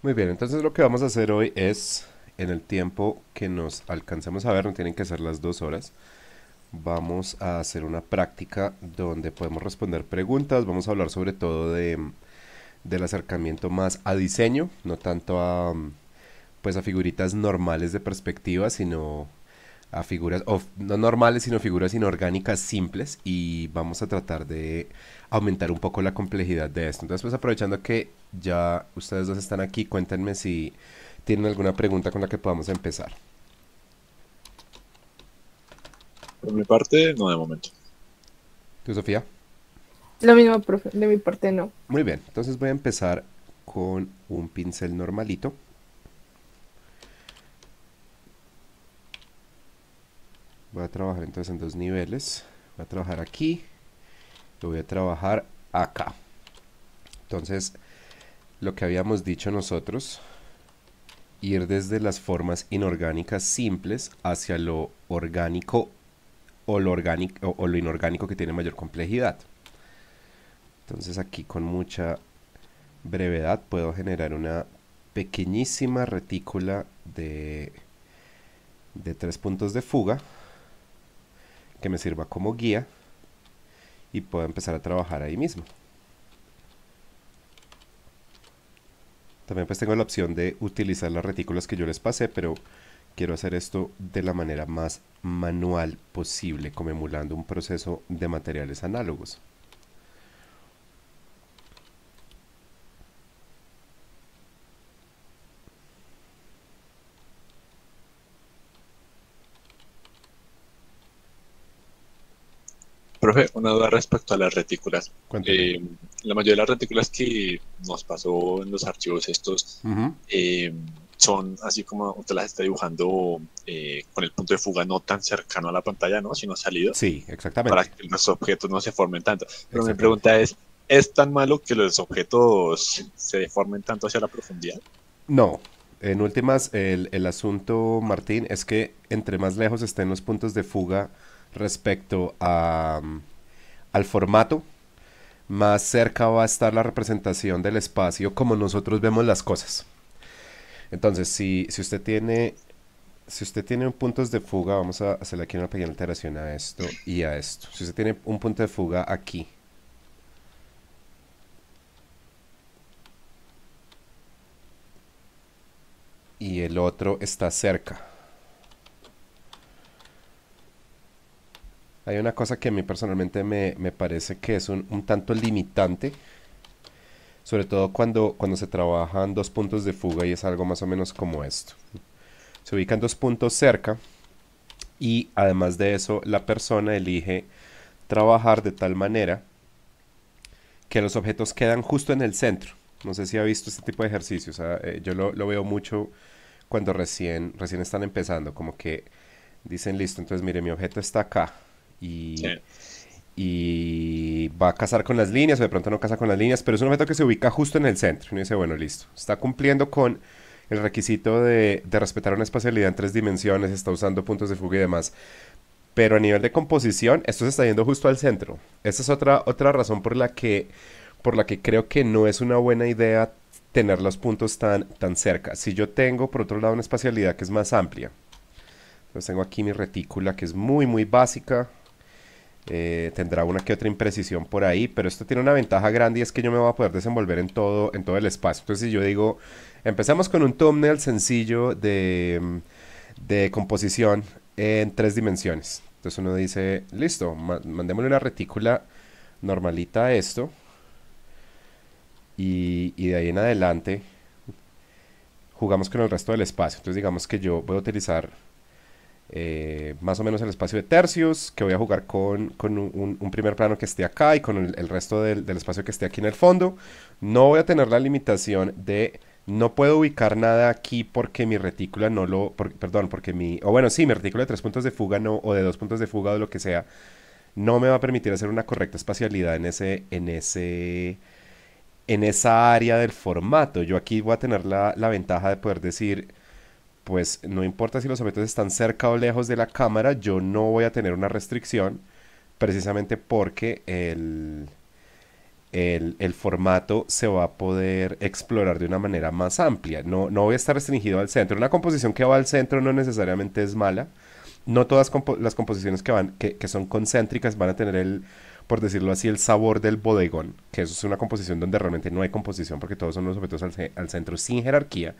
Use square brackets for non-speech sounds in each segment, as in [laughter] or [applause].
Muy bien, entonces lo que vamos a hacer hoy es, en el tiempo que nos alcancemos a ver, no tienen que ser las dos horas, vamos a hacer una práctica donde podemos responder preguntas, vamos a hablar sobre todo de, del acercamiento más a diseño, no tanto a, pues a figuritas normales de perspectiva, sino a figuras, no normales, sino figuras inorgánicas simples y vamos a tratar de aumentar un poco la complejidad de esto. Entonces, pues, aprovechando que ya ustedes dos están aquí, cuéntenme si tienen alguna pregunta con la que podamos empezar. Por mi parte, no de momento. ¿Tú, Sofía? Lo mismo, profe, de mi parte no. Muy bien, entonces voy a empezar con un pincel normalito. Voy a trabajar entonces en dos niveles. Voy a trabajar aquí. Lo voy a trabajar acá. Entonces, lo que habíamos dicho nosotros, ir desde las formas inorgánicas simples hacia lo orgánico o lo, inorgánico que tiene mayor complejidad. Entonces aquí con mucha brevedad puedo generar una pequeñísima retícula de, de tres puntos de fuga que me sirva como guía y puedo empezar a trabajar ahí mismo. También pues tengo la opción de utilizar las retículas que yo les pasé, pero quiero hacer esto de la manera más manual posible, como emulando un proceso de materiales análogos. profe, una duda respecto a las retículas. Eh, la mayoría de las retículas que nos pasó en los archivos estos eh, son así como usted las está dibujando eh, con el punto de fuga no tan cercano a la pantalla, ¿no? Sino salido. Sí, exactamente. Para que los objetos no se formen tanto. Pero mi pregunta es, ¿es tan malo que los objetos se deformen tanto hacia la profundidad? No, en últimas, el, el, asunto, Martín, es que entre más lejos estén los puntos de fuga respecto mm, al formato, más cerca va a estar la representación del espacio como nosotros vemos las cosas. Entonces, si, si usted tiene si usted tiene un puntos de fuga, vamos a hacerle aquí una pequeña alteración a esto y a esto. Si usted tiene un punto de fuga aquí. Y el otro está cerca. hay una cosa que a mí personalmente me, parece que es un, tanto limitante, sobre todo cuando, cuando se trabajan dos puntos de fuga y es algo más o menos como esto. Se ubican dos puntos cerca y además de eso la persona elige trabajar de tal manera que los objetos quedan justo en el centro. No sé si ha visto este tipo de ejercicios. Eh, yo lo, lo, veo mucho cuando recién, recién están empezando, como que dicen, listo, entonces mire, mi objeto está acá y, va a casar con las líneas, o de pronto no casa con las líneas, pero es un objeto que se ubica justo en el centro. Uno dice, bueno, listo, está cumpliendo con el requisito de, respetar una espacialidad en tres dimensiones, está usando puntos de fuga y demás. Pero a nivel de composición, esto se está yendo justo al centro. Esa es otra, otra razón por la, que, por la que creo que no es una buena idea tener los puntos tan, tan cerca. Si yo tengo, por otro lado, una espacialidad que es más amplia, entonces tengo aquí mi retícula que es muy, muy básica. Eh, tendrá una que otra imprecisión por ahí, pero esto tiene una ventaja grande y es que yo me voy a poder desenvolver en todo, en todo el espacio. Entonces, si yo digo, empezamos con un thumbnail sencillo de, mm, composición en tres dimensiones. Entonces uno dice, listo, mandémosle una retícula normalita a esto. y de ahí en adelante jugamos con el resto del espacio. Entonces digamos que yo voy a utilizar eh, más o menos el espacio de tercios, que voy a jugar con, un, primer plano que esté acá y con el, resto del, espacio que esté aquí en el fondo. No voy a tener la limitación de no puedo ubicar nada aquí porque mi retícula no lo, perdón, porque mi, o bueno, sí, mi retícula de tres puntos de fuga no, o de dos puntos de fuga o lo que sea, no me va a permitir hacer una correcta espacialidad en ese, en ese, en esa área del formato. Yo aquí voy a tener la ventaja de poder decir, pues no importa si los objetos están cerca o lejos de la cámara, yo no voy a tener una restricción precisamente porque el, el, formato se va a poder explorar de una manera más amplia. No, no voy a estar restringido al centro. Una composición que va al centro no necesariamente es mala. No todas las composiciones que, van, que, son concéntricas van a tener el, por decirlo así, el sabor del bodegón, que eso es una composición donde realmente no hay composición porque todos son los objetos al centro sin jerarquía.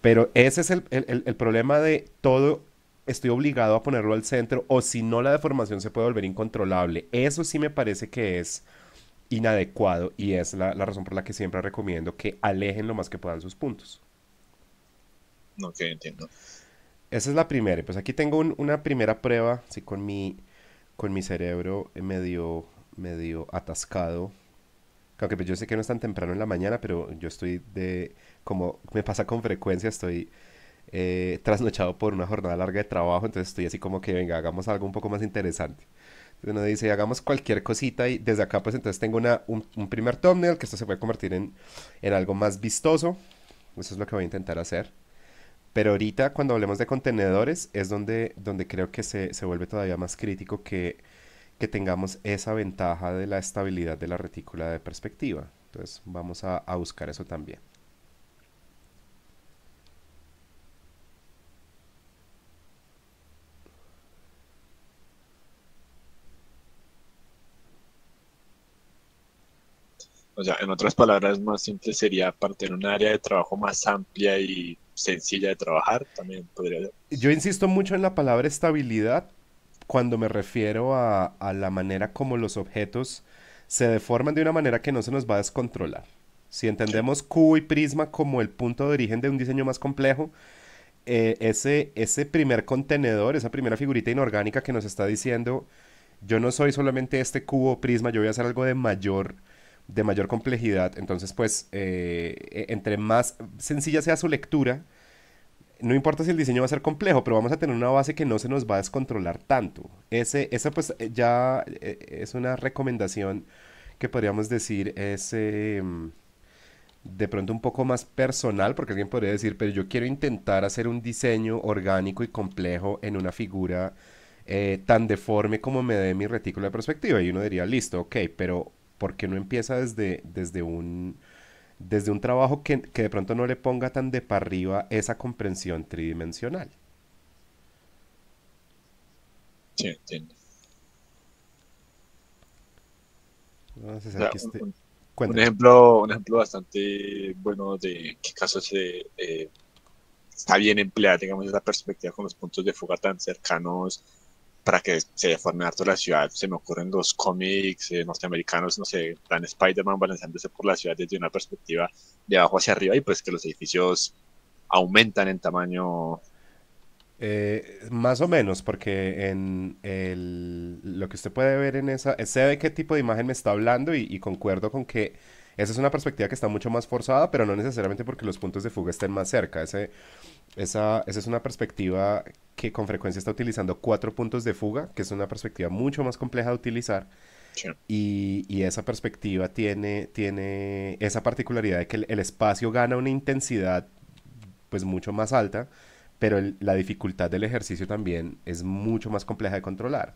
Pero ese es el, problema de todo estoy obligado a ponerlo al centro o si no la deformación se puede volver incontrolable. Eso sí me parece que es inadecuado y es la, razón por la que siempre recomiendo que alejen lo más que puedan sus puntos. Ok, entiendo. Esa es la primera. Pues aquí tengo una primera prueba, sí, con mi, con mi cerebro medio, medio atascado. Aunque pues, yo sé que no es tan temprano en la mañana, pero yo estoy de como me pasa con frecuencia, estoy eh, trasnochado por una jornada larga de trabajo, entonces estoy así como que, venga, hagamos algo un poco más interesante. Entonces uno dice, hagamos cualquier cosita y desde acá pues entonces tengo una, un, primer thumbnail que esto se puede convertir en, en algo más vistoso. Eso es lo que voy a intentar hacer. Pero ahorita cuando hablemos de contenedores es donde, donde creo que se, se vuelve todavía más crítico que, que, tengamos esa ventaja de la estabilidad de la retícula de perspectiva. Entonces vamos a buscar eso también. O sea, en otras palabras más simple sería partir un área de trabajo más amplia y sencilla de trabajar, también podría Yo insisto mucho en la palabra estabilidad cuando me refiero a, la manera como los objetos se deforman de una manera que no se nos va a descontrolar. Si entendemos cubo y prisma como el punto de origen de un diseño más complejo, eh, ese, ese primer contenedor, esa primera figurita inorgánica que nos está diciendo, yo no soy solamente este cubo o prisma, yo voy a hacer algo de mayor de mayor complejidad. Entonces, pues, eh, e-, entre más sencilla sea su lectura, no importa si el diseño va a ser complejo, pero vamos a tener una base que no se nos va a descontrolar tanto. Ese, esa pues eh, ya eh, es una recomendación que podríamos decir es em, de pronto un poco más personal, porque alguien podría decir, pero yo quiero intentar hacer un diseño orgánico y complejo en una figura tan deforme como me dé mi retículo de perspectiva. Y uno diría, listo, ok, pero porque no empieza desde, desde un desde un trabajo que, de pronto no le ponga tan de para arriba esa comprensión tridimensional. Sí, entiendo. Este, un, ejemplo, un ejemplo bastante bueno de qué caso se, eh, está bien empleada, digamos, esa perspectiva con los puntos de fuga tan cercanos para que se deforme harto la ciudad. Se me ocurren los cómics eh, norteamericanos, no sé, plan Spider-Man balanceándose por la ciudad desde una perspectiva de abajo hacia arriba y pues que los edificios aumentan en tamaño. Eh, más o menos, porque en el, lo que usted puede ver en esa, eh, sé de qué tipo de imagen me está hablando y concuerdo con que esa es una perspectiva que está mucho más forzada, pero no necesariamente porque los puntos de fuga estén más cerca. Ese, esa, es una perspectiva que con frecuencia está utilizando cuatro puntos de fuga, que es una perspectiva mucho más compleja de utilizar. Y, esa perspectiva tiene, tiene esa particularidad de que el, espacio gana una intensidad pues mucho más alta, pero la dificultad del ejercicio también es mucho más compleja de controlar.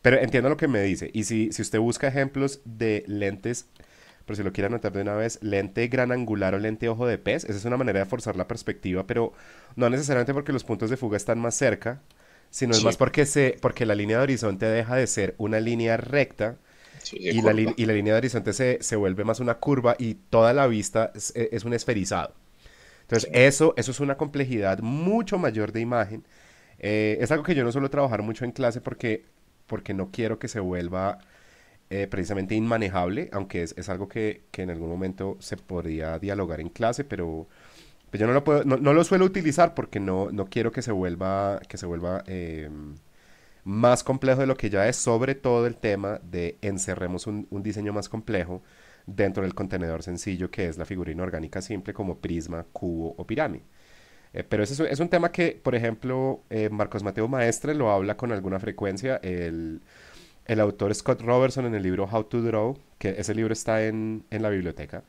Pero entiendo lo que me dice. Y si, si usted busca ejemplos de lentes pero si lo quiero anotar de una vez, lente gran angular o lente ojo de pez, esa es una manera de forzar la perspectiva, pero no necesariamente porque los puntos de fuga están más cerca, sino es más porque, porque la línea de horizonte deja de ser una línea recta y, la y, la línea de horizonte se, vuelve más una curva y toda la vista es, e, un esferizado. Entonces, eso, eso es una complejidad mucho mayor de imagen. Eh, es algo que yo no suelo trabajar mucho en clase porque, porque no quiero que se vuelva eh, precisamente inmanejable, aunque es, algo que, en algún momento se podría dialogar en clase, pero pues, yo no lo, puedo, no, lo suelo utilizar porque no, no quiero que se vuelva, que se vuelva em, más complejo de lo que ya es, sobre todo el tema de encerremos un, diseño más complejo dentro del contenedor sencillo que es la figurina orgánica simple como prisma, cubo o pirámide. Eh, pero ese es un tema que, por ejemplo, eh, Marcos Mateo Maestre lo habla con alguna frecuencia. el el autor Scott Robertson en el libro How to Draw, que ese libro está en, en la biblioteca,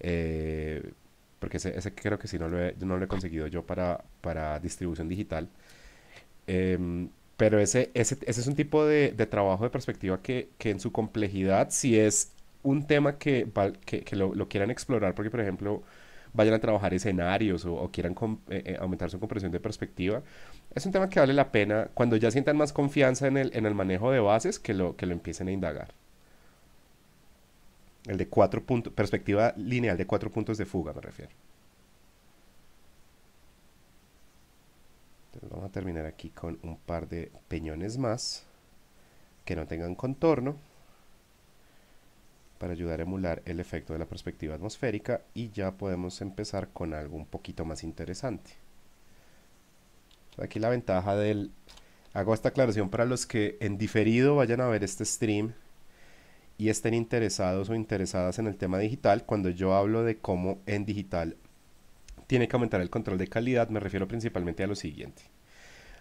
eh, porque ese, creo que sí no lo he, no lo he conseguido yo para, para distribución digital. Em, pero ese, ese, ese, es un tipo de, de trabajo de perspectiva que, que, en su complejidad, si es un tema que, que, lo, quieran explorar, porque por ejemplo vayan a trabajar escenarios o, quieran eh, eh, aumentar su comprensión de perspectiva, es un tema que vale la pena cuando ya sientan más confianza en el, en el manejo de bases que lo, que lo empiecen a indagar. El de cuatro puntos, perspectiva lineal de cuatro puntos de fuga, me refiero. Entonces vamos a terminar aquí con un par de peñones más que no tengan contorno para ayudar a emular el efecto de la perspectiva atmosférica y ya podemos empezar con algo un poquito más interesante. Aquí la ventaja del... Hago esta aclaración para los que en diferido vayan a ver este stream y estén interesados o interesadas en el tema digital. Cuando yo hablo de cómo en digital tiene que aumentar el control de calidad, me refiero principalmente a lo siguiente.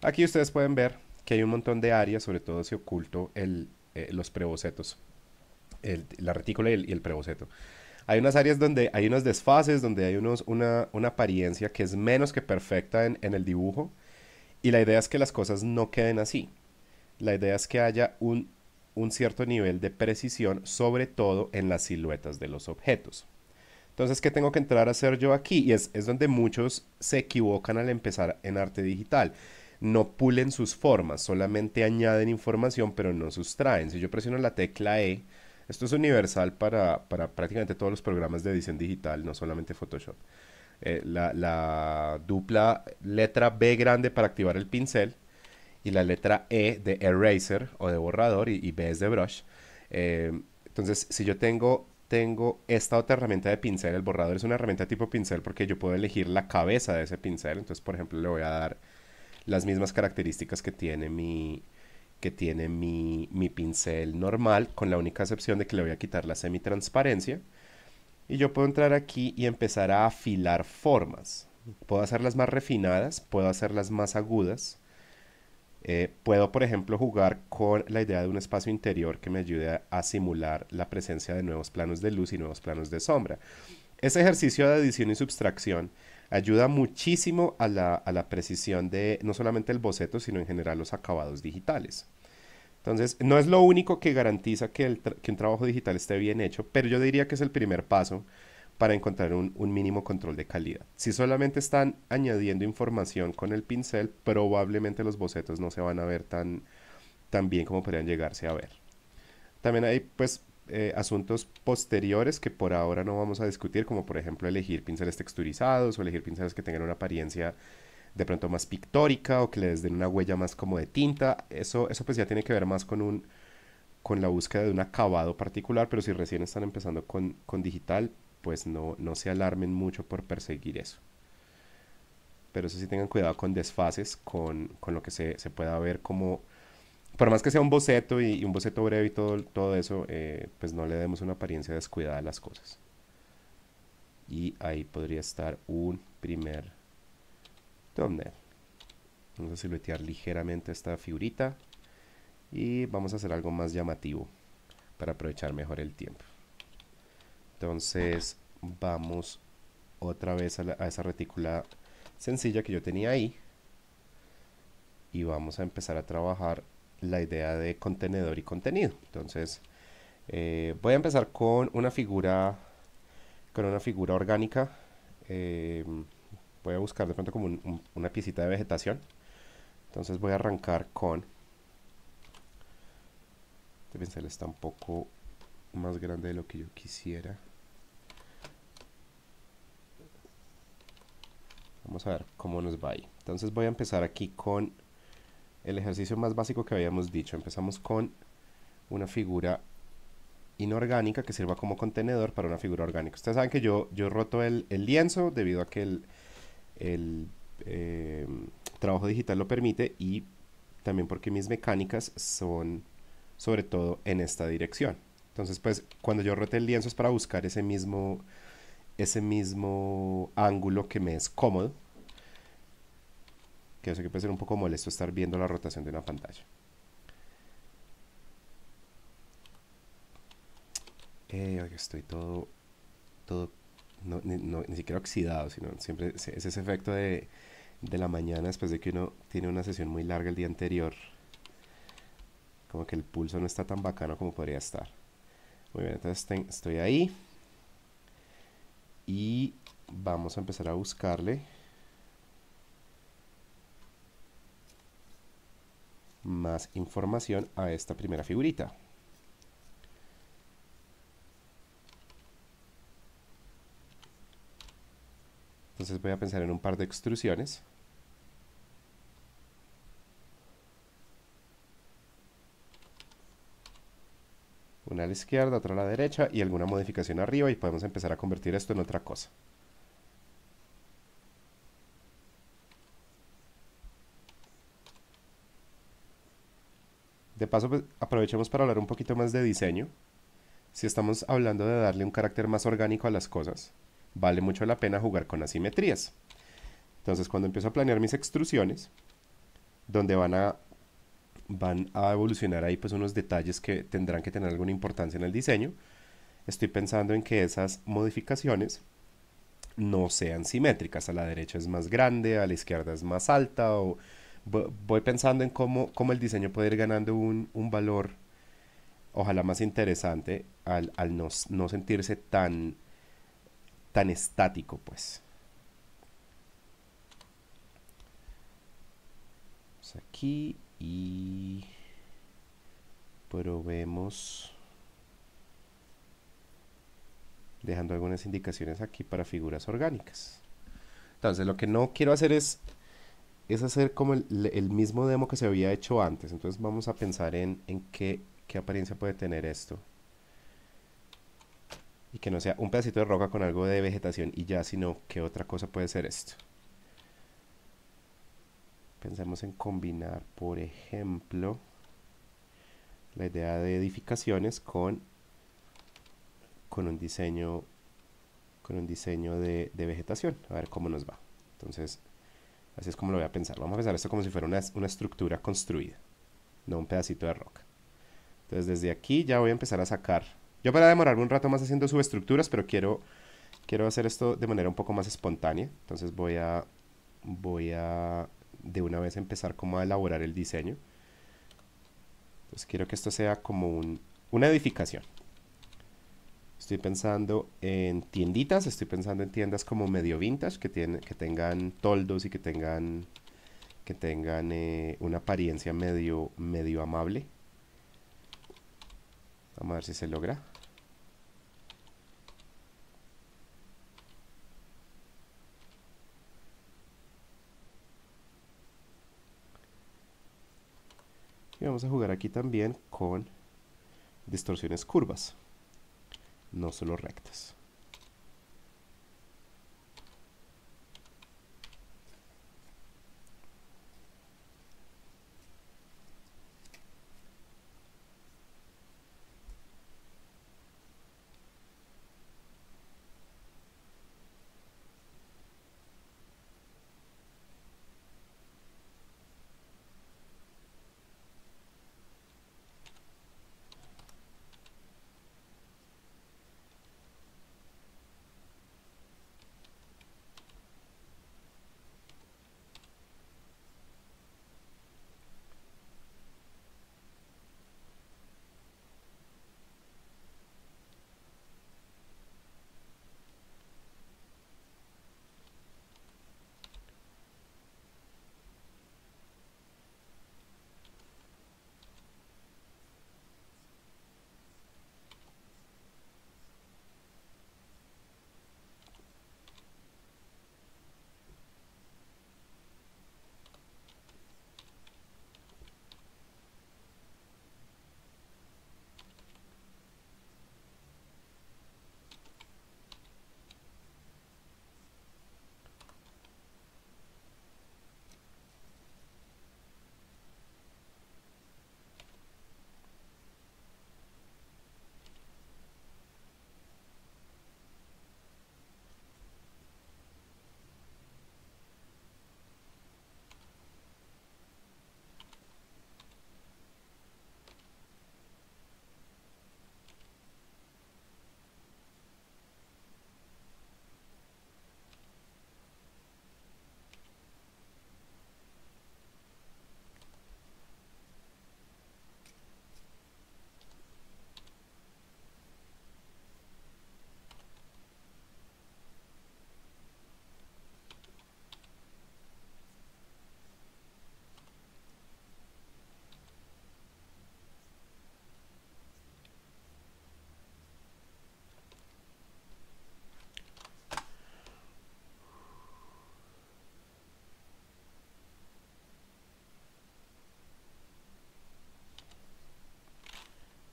Aquí ustedes pueden ver que hay un montón de áreas, sobre todo si oculto el, eh, los prebocetos, la retícula y el, preboceto hay unas áreas donde hay unos desfases, donde hay unos, una, apariencia que es menos que perfecta en, el dibujo. Y la idea es que las cosas no queden así. La idea es que haya un, cierto nivel de precisión, sobre todo en las siluetas de los objetos. Entonces, ¿qué tengo que entrar a hacer yo aquí? Y es, donde muchos se equivocan al empezar en arte digital no pulen sus formas, solamente añaden información pero no sustraen. Si yo presiono la tecla E, esto es universal para, para prácticamente todos los programas de edición digital, no solamente Photoshop. Eh, la, dupla letra B grande para activar el pincel y la letra E de eraser o de borrador y, B es de brush. Eh, entonces, si yo tengo, tengo esta otra herramienta de pincel, el borrador es una herramienta tipo pincel porque yo puedo elegir la cabeza de ese pincel. Entonces, por ejemplo, le voy a dar las mismas características que tiene mi, que tiene mi, mi pincel normal, con la única excepción de que le voy a quitar la semi transparencia y yo puedo entrar aquí y empezar a afilar formas. Puedo hacerlas más refinadas, puedo hacerlas más agudas. Eh, puedo, por ejemplo, jugar con la idea de un espacio interior que me ayude a simular la presencia de nuevos planos de luz y nuevos planos de sombra. Ese ejercicio de adición y subtracción ayuda muchísimo a la precisión de no solamente el boceto, sino en general los acabados digitales. Entonces, no es lo único que garantiza que, el un trabajo digital esté bien hecho, pero yo diría que es el primer paso para encontrar un, mínimo control de calidad. Si solamente están añadiendo información con el pincel, probablemente los bocetos no se van a ver tan, bien como podrían llegarse a ver. También hay pues eh, asuntos posteriores que por ahora no vamos a discutir, como por ejemplo elegir pinceles texturizados o elegir pinceles que tengan una apariencia de pronto más pictórica o que les den una huella más como de tinta. Eso, eso pues ya tiene que ver más con un con la búsqueda de un acabado particular, pero si recién están empezando con, digital, pues no, no se alarmen mucho por perseguir eso. Pero eso sí tengan cuidado con desfases, con, lo que se, pueda ver como... Por más que sea un boceto y, un boceto breve y todo, todo eso, eh, pues no le demos una apariencia descuidada a las cosas. Y ahí podría estar un primer donde Vamos a siluetear ligeramente esta figurita y vamos a hacer algo más llamativo para aprovechar mejor el tiempo. Entonces vamos otra vez a, esa retícula sencilla que yo tenía ahí y vamos a empezar a trabajar la idea de contenedor y contenido. Entonces eh, voy a empezar con una figura con una figura orgánica. Eh, voy a buscar de pronto como una piecita de vegetación. Entonces voy a arrancar con... Este pincel está un poco más grande de lo que yo quisiera. Vamos a ver cómo nos va ahí. Entonces voy a empezar aquí con el ejercicio más básico que habíamos dicho. Empezamos con una figura inorgánica que sirva como contenedor para una figura orgánica. Ustedes saben que yo, yo roto el lienzo debido a que el, el eh, trabajo digital lo permite y también porque mis mecánicas son sobre todo en esta dirección. Entonces, pues cuando yo rote el lienzo es para buscar ese mismo, ese mismo ángulo que me es cómodo. Que eso que puede ser un poco molesto estar viendo la rotación de una pantalla. Eh, estoy todo, todo ni, siquiera oxidado, sino siempre es ese efecto de, la mañana después de que uno tiene una sesión muy larga el día anterior. Como que el pulso no está tan bacano como podría estar. Muy bien, entonces estoy ahí. Y vamos a empezar a buscarle. más información a esta primera figurita. Entonces voy a pensar en un par de extrusiones. Una a la izquierda, otra a la derecha y alguna modificación arriba y podemos empezar a convertir esto en otra cosa. De paso, pues, aprovechemos para hablar un poquito más de diseño. Si estamos hablando de darle un carácter más orgánico a las cosas, vale mucho la pena jugar con asimetrías. Entonces cuando empiezo a planear mis extrusiones, donde van a, van a evolucionar ahí pues unos detalles que tendrán que tener alguna importancia en el diseño, estoy pensando en que esas modificaciones no sean simétricas. A la derecha es más grande, a la izquierda es más alta. O voy pensando en cómo, cómo el diseño puede ir ganando un, valor, ojalá más interesante, al, no, no sentirse tan tan estático, pues. pues. aquí y probemos dejando algunas indicaciones aquí para figuras orgánicas. Entonces lo que no quiero hacer es, es hacer como el, mismo demo que se había hecho antes. Entonces vamos a pensar en, qué apariencia puede tener esto y que no sea un pedacito de roca con algo de vegetación y ya, sino que otra cosa puede ser esto. Pensemos en combinar, por ejemplo, la idea de edificaciones con, con un diseño con un diseño de, vegetación. A ver cómo nos va. Entonces, así es como lo voy a pensar. Vamos a pensar esto como si fuera una, una estructura construida, no un pedacito de roca. Entonces, desde aquí ya voy a empezar a sacar yo para demorarme un rato más haciendo subestructuras, pero quiero, quiero hacer esto de manera un poco más espontánea. Entonces voy a, voy a de una vez empezar como a elaborar el diseño. Entonces quiero que esto sea como una edificación. Estoy pensando en tienditas, estoy pensando en tiendas como medio vintage, que, que tengan toldos y que tengan, que tengan eh, una apariencia medio, medio amable. Vamos a ver si se logra. Y vamos a jugar aquí también con distorsiones curvas, no solo rectas.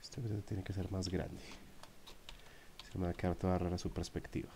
Esta tiene que ser más grande. Se me va a quedar toda rara su perspectiva.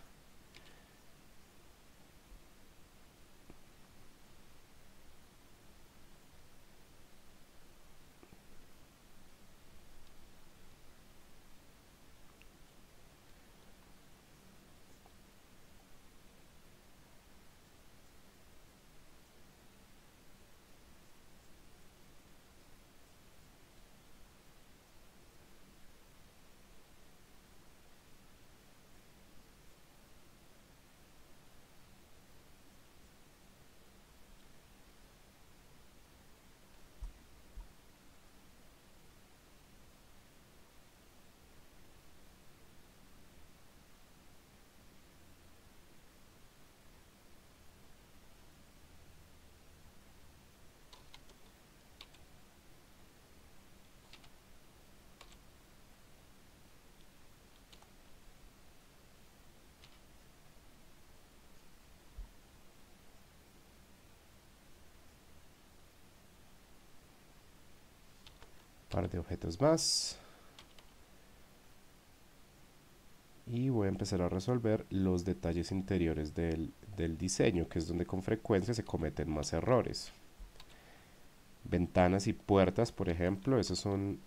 objetos más. Y voy a empezar a resolver los detalles interiores del, diseño, que es donde con frecuencia se cometen más errores. Ventanas y puertas, por ejemplo, esos son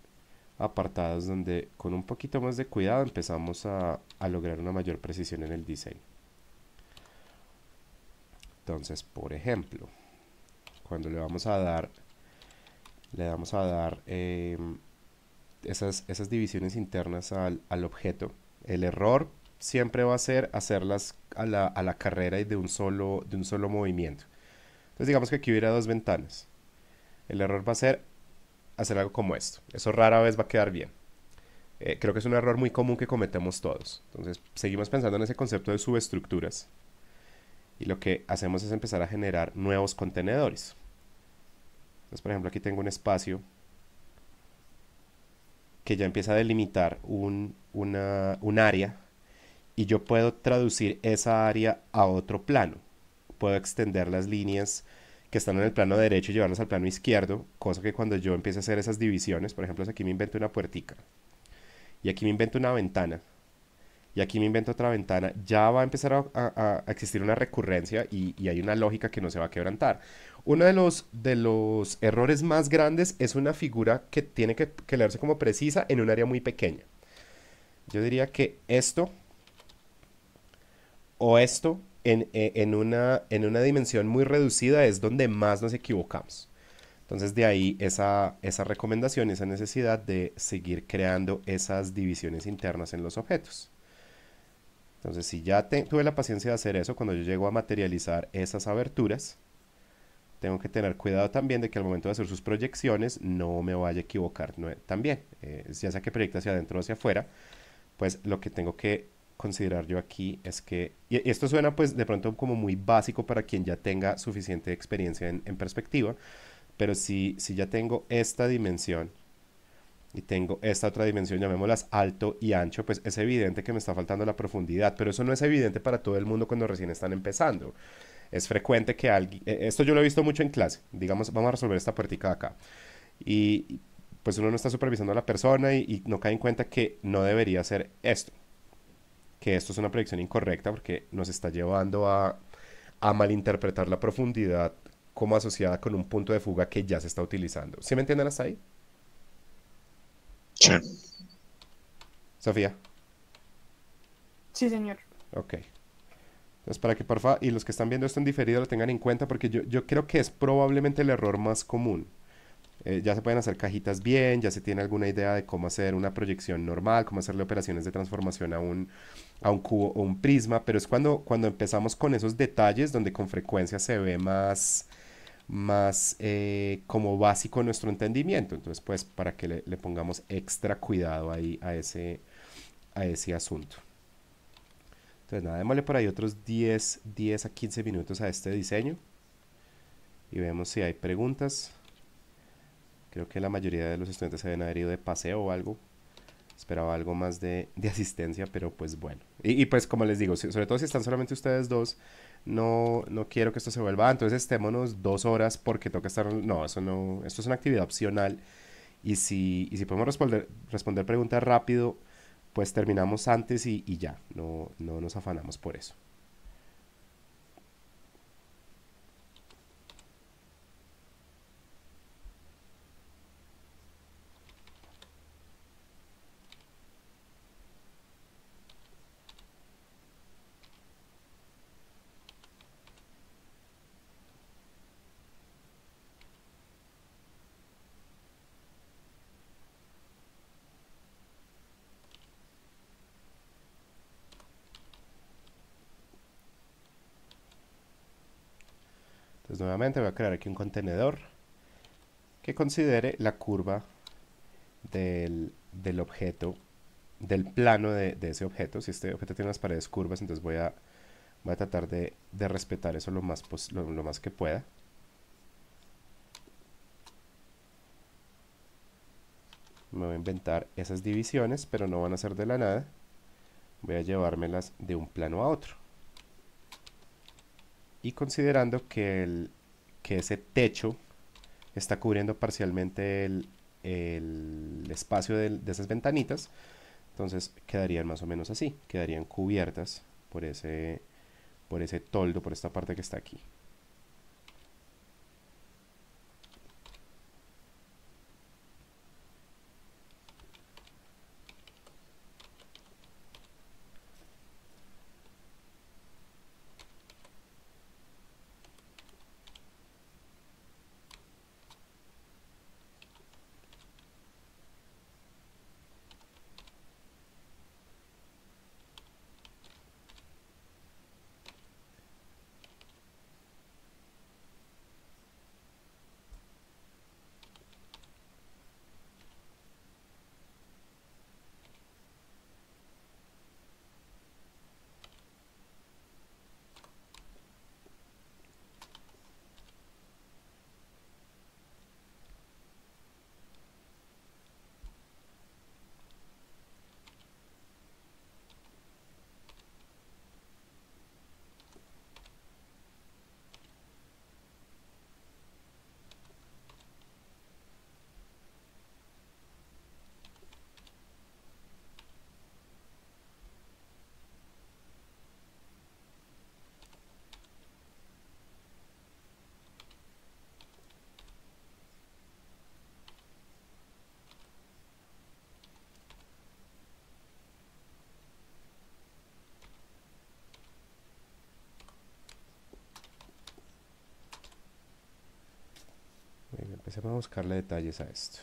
apartados donde con un poquito más de cuidado empezamos a, a, lograr una mayor precisión en el diseño. Entonces, por ejemplo, cuando le vamos a dar le vamos a dar em, esas, divisiones internas al, objeto. El error siempre va a ser hacerlas a la, carrera y de un, solo, de un solo movimiento. Entonces digamos que aquí hubiera dos ventanas. El error va a ser hacer algo como esto. Eso rara vez va a quedar bien. Eh, creo que es un error muy común que cometemos todos. Entonces seguimos pensando en ese concepto de subestructuras. Y lo que hacemos es empezar a generar nuevos contenedores. Entonces, por ejemplo, aquí tengo un espacio que ya empieza a delimitar un, área y yo puedo traducir esa área a otro plano. Puedo extender las líneas que están en el plano derecho y llevarlas al plano izquierdo, cosa que cuando yo empiece a hacer esas divisiones, por ejemplo, aquí me invento una puertica y aquí me invento una ventana y aquí me invento otra ventana, ya va a empezar a, existir una recurrencia y hay una lógica que no se va a quebrantar. Uno de los, de los errores más grandes es una figura que tiene que, que leerse como precisa en un área muy pequeña. Yo diría que esto o esto e, en, una, en una dimensión muy reducida es donde más nos equivocamos. Entonces de ahí esa, esa recomendación, esa necesidad de seguir creando esas divisiones internas en los objetos. Entonces si ya tuve la paciencia de hacer eso, cuando yo llego a materializar esas aberturas, tengo que tener cuidado también de que al momento de hacer sus proyecciones no me vaya a equivocar también, eh, ya sea que proyecta hacia adentro o hacia afuera, pues lo que tengo que considerar yo aquí es que, y esto suena pues de pronto como muy básico para quien ya tenga suficiente experiencia en, perspectiva, pero si, si ya tengo esta dimensión y tengo esta otra dimensión, llamémoslas alto y ancho, pues es evidente que me está faltando la profundidad, pero eso no es evidente para todo el mundo cuando recién están empezando es frecuente que alguien, eh, esto yo lo he visto mucho en clase, digamos, vamos a resolver esta puertica acá. Y pues uno no está supervisando a la persona y, no cae en cuenta que no debería ser esto, que esto es una predicción incorrecta porque nos está llevando a, a malinterpretar la profundidad como asociada con un punto de fuga que ya se está utilizando. ¿Sí me entienden hasta ahí? Sí. Sofía. Sí, señor. Ok para que porfa, y los que están viendo esto en diferido lo tengan en cuenta, porque yo, creo que es probablemente el error más común. Eh, ya se pueden hacer cajitas bien, ya se tiene alguna idea de cómo hacer una proyección normal, cómo hacerle operaciones de transformación a un, a un cubo o un prisma, pero es cuando, cuando empezamos con esos detalles donde con frecuencia se ve más, más eh, como básico nuestro entendimiento. Entonces, pues, para que le, le pongamos extra cuidado ahí a ese, a ese asunto. Entonces nada, démosle por ahí otros 10, 10 a 15 minutos a este diseño. Y vemos si hay preguntas. Creo que la mayoría de los estudiantes se deben haber de paseo o algo. Esperaba algo más de, de asistencia, pero pues bueno. Y, pues como les digo, sobre todo si están solamente ustedes dos, no, no quiero que esto se vuelva. Ah, entonces estémonos dos horas porque toca estar... No, eso no... Esto es una actividad opcional. Y si, y si podemos responder, responder preguntas rápido, pues terminamos antes y, y ya, no, no nos afanamos por eso. Pues nuevamente voy a crear aquí un contenedor que considere la curva del, del objeto, del plano de, ese objeto. Si este objeto tiene unas paredes curvas, entonces voy a, voy a tratar de, respetar eso lo más, lo, lo más que pueda. me voy a inventar esas divisiones, pero no van a ser de la nada. Voy a llevármelas de un plano a otro y considerando que, el, que ese techo está cubriendo parcialmente el, espacio de, esas ventanitas, entonces quedarían más o menos así, quedarían cubiertas por ese, por ese toldo, por esta parte que está aquí. vamos a buscarle detalles a esto.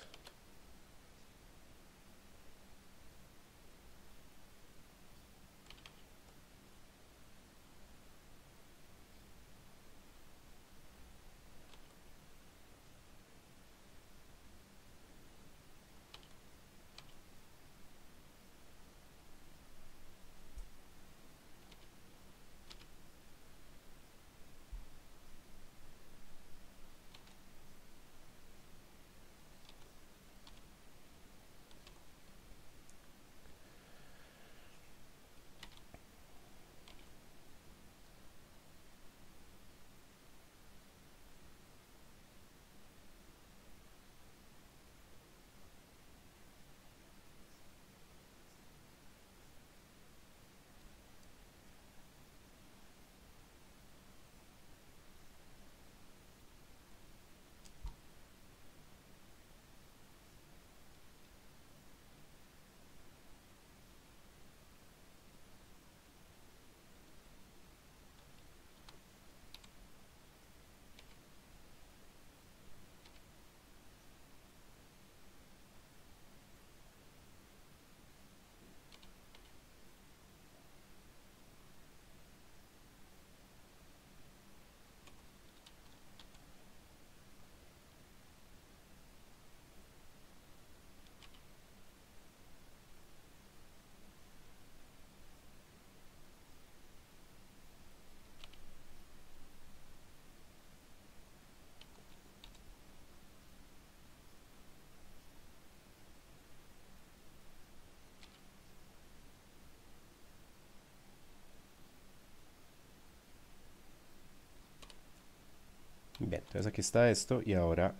entonces aquí está esto y ahora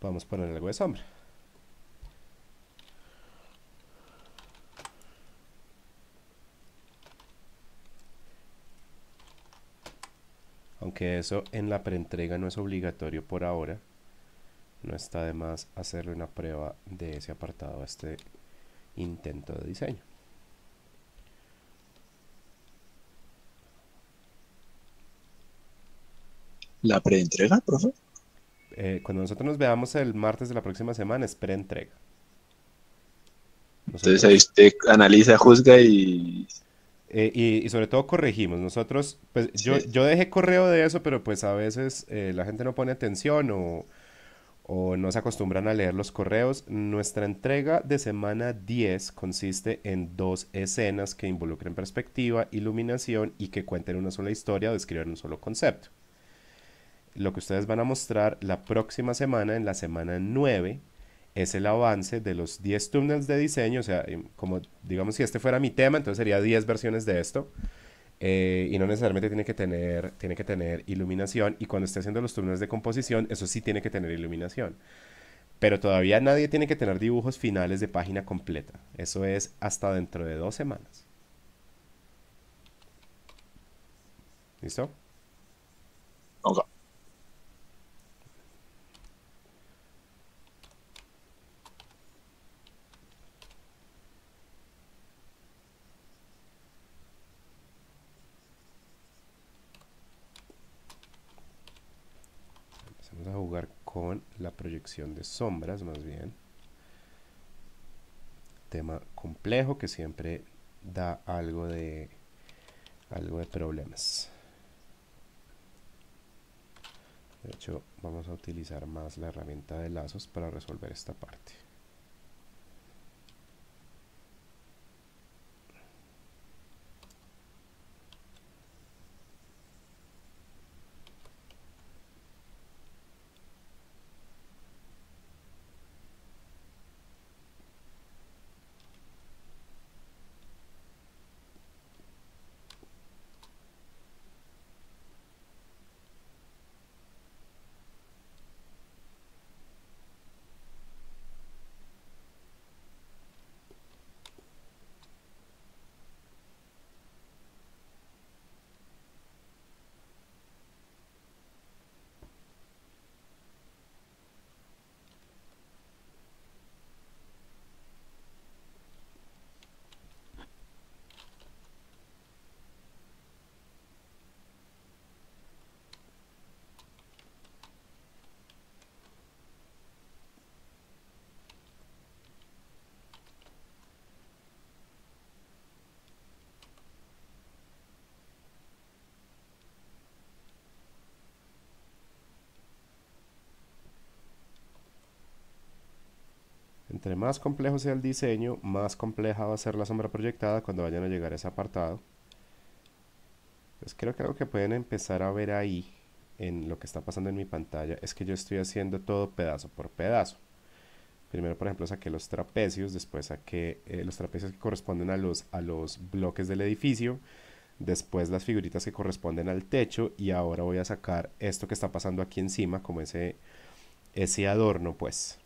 vamos a poner algo de sombra. Aunque eso en la preentrega no es obligatorio por ahora, no está de más hacerle una prueba de ese apartado este intento de diseño. ¿La preentrega, profe? Eh, cuando nosotros nos veamos el martes de la próxima semana, es preentrega. Entonces ahí usted analiza, juzga eh, y... y, sobre todo corregimos. Nosotros, pues yo, yo dejé correo de eso, pero pues a veces eh, la gente no pone atención o, no se acostumbran a leer los correos. Nuestra entrega de semana 10 consiste en dos escenas que involucren perspectiva, iluminación y que cuenten una sola historia o describan un solo concepto lo que ustedes van a mostrar la próxima semana, en la semana 9, es el avance de los 10 túneles de diseño. O sea, em, como digamos si este fuera mi tema, entonces sería 10 versiones de esto. Eh, y no necesariamente tiene que, tener, tiene que tener iluminación. Y cuando esté haciendo los túneles de composición, eso sí tiene que tener iluminación. Pero todavía nadie tiene que tener dibujos finales de página completa. Eso es hasta dentro de dos semanas. ¿Listo? Okay. la proyección de sombras más bien. Tema complejo que siempre da algo de algo de problemas. De hecho, vamos a utilizar más la herramienta de lazos para resolver esta parte. Entre más complejo sea el diseño, más compleja va a ser la sombra proyectada cuando vayan a llegar a ese apartado. Entonces pues creo que algo que pueden empezar a ver ahí en lo que está pasando en mi pantalla es que yo estoy haciendo todo pedazo por pedazo. Primero, por ejemplo, saqué los trapecios, después saqué eh, los trapecios que corresponden a los, a los bloques del edificio, después las figuritas que corresponden al techo y ahora voy a sacar esto que está pasando aquí encima como ese, ese adorno pues.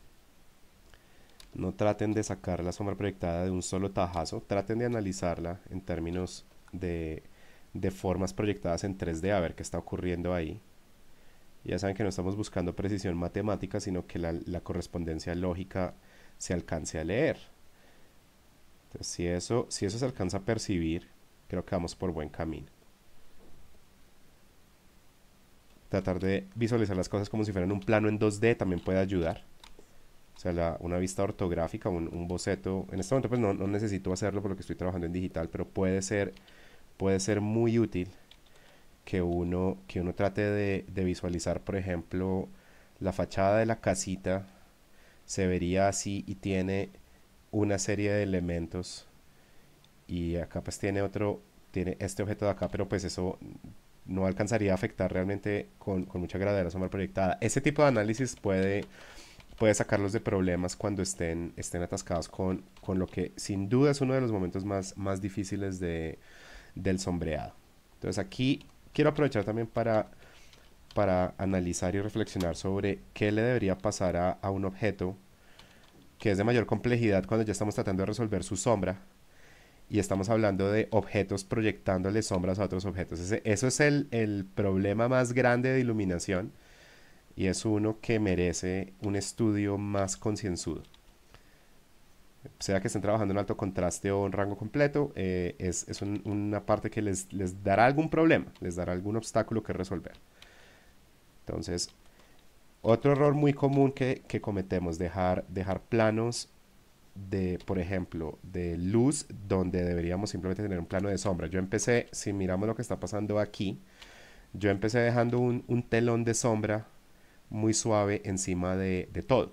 No traten de sacar la sombra proyectada de un solo tajazo, traten de analizarla en términos de, formas proyectadas en 3D, a ver qué está ocurriendo ahí. Ya saben que no estamos buscando precisión matemática, sino que la, correspondencia lógica se alcance a leer. si eso, si eso se alcanza a percibir, creo que vamos por buen camino. Tratar de visualizar las cosas como si fueran un plano en 2D también puede ayudar. O sea, la, una vista ortográfica, un, un, boceto. En este momento pues no, no necesito hacerlo porque estoy trabajando en digital, pero puede ser, puede ser muy útil que uno, que uno trate de, de visualizar, por ejemplo, la fachada de la casita se vería así y tiene una serie de elementos y acá pues tiene otro, tiene este objeto de acá, pero pues eso no alcanzaría a afectar realmente con, con mucha gravedad la sombra proyectada. Ese tipo de análisis puede, puede sacarlos de problemas cuando estén, estén atascados con, con lo que sin duda es uno de los momentos más, más difíciles de, del sombreado. Entonces aquí quiero aprovechar también para, para analizar y reflexionar sobre qué le debería pasar a, a un objeto que es de mayor complejidad cuando ya estamos tratando de resolver su sombra y estamos hablando de objetos proyectándole sombras a otros objetos. eso es el, el, problema más grande de iluminación y es uno que merece un estudio más concienzudo. Sea que estén trabajando en alto contraste o en rango completo, eh, es, una parte que les, dará algún problema, les dará algún obstáculo que resolver. Entonces, otro error muy común que, cometemos, dejar, dejar planos de, por ejemplo, de luz donde deberíamos simplemente tener un plano de sombra. Yo empecé, si miramos lo que está pasando aquí, yo empecé dejando un, un telón de sombra muy suave encima de, todo.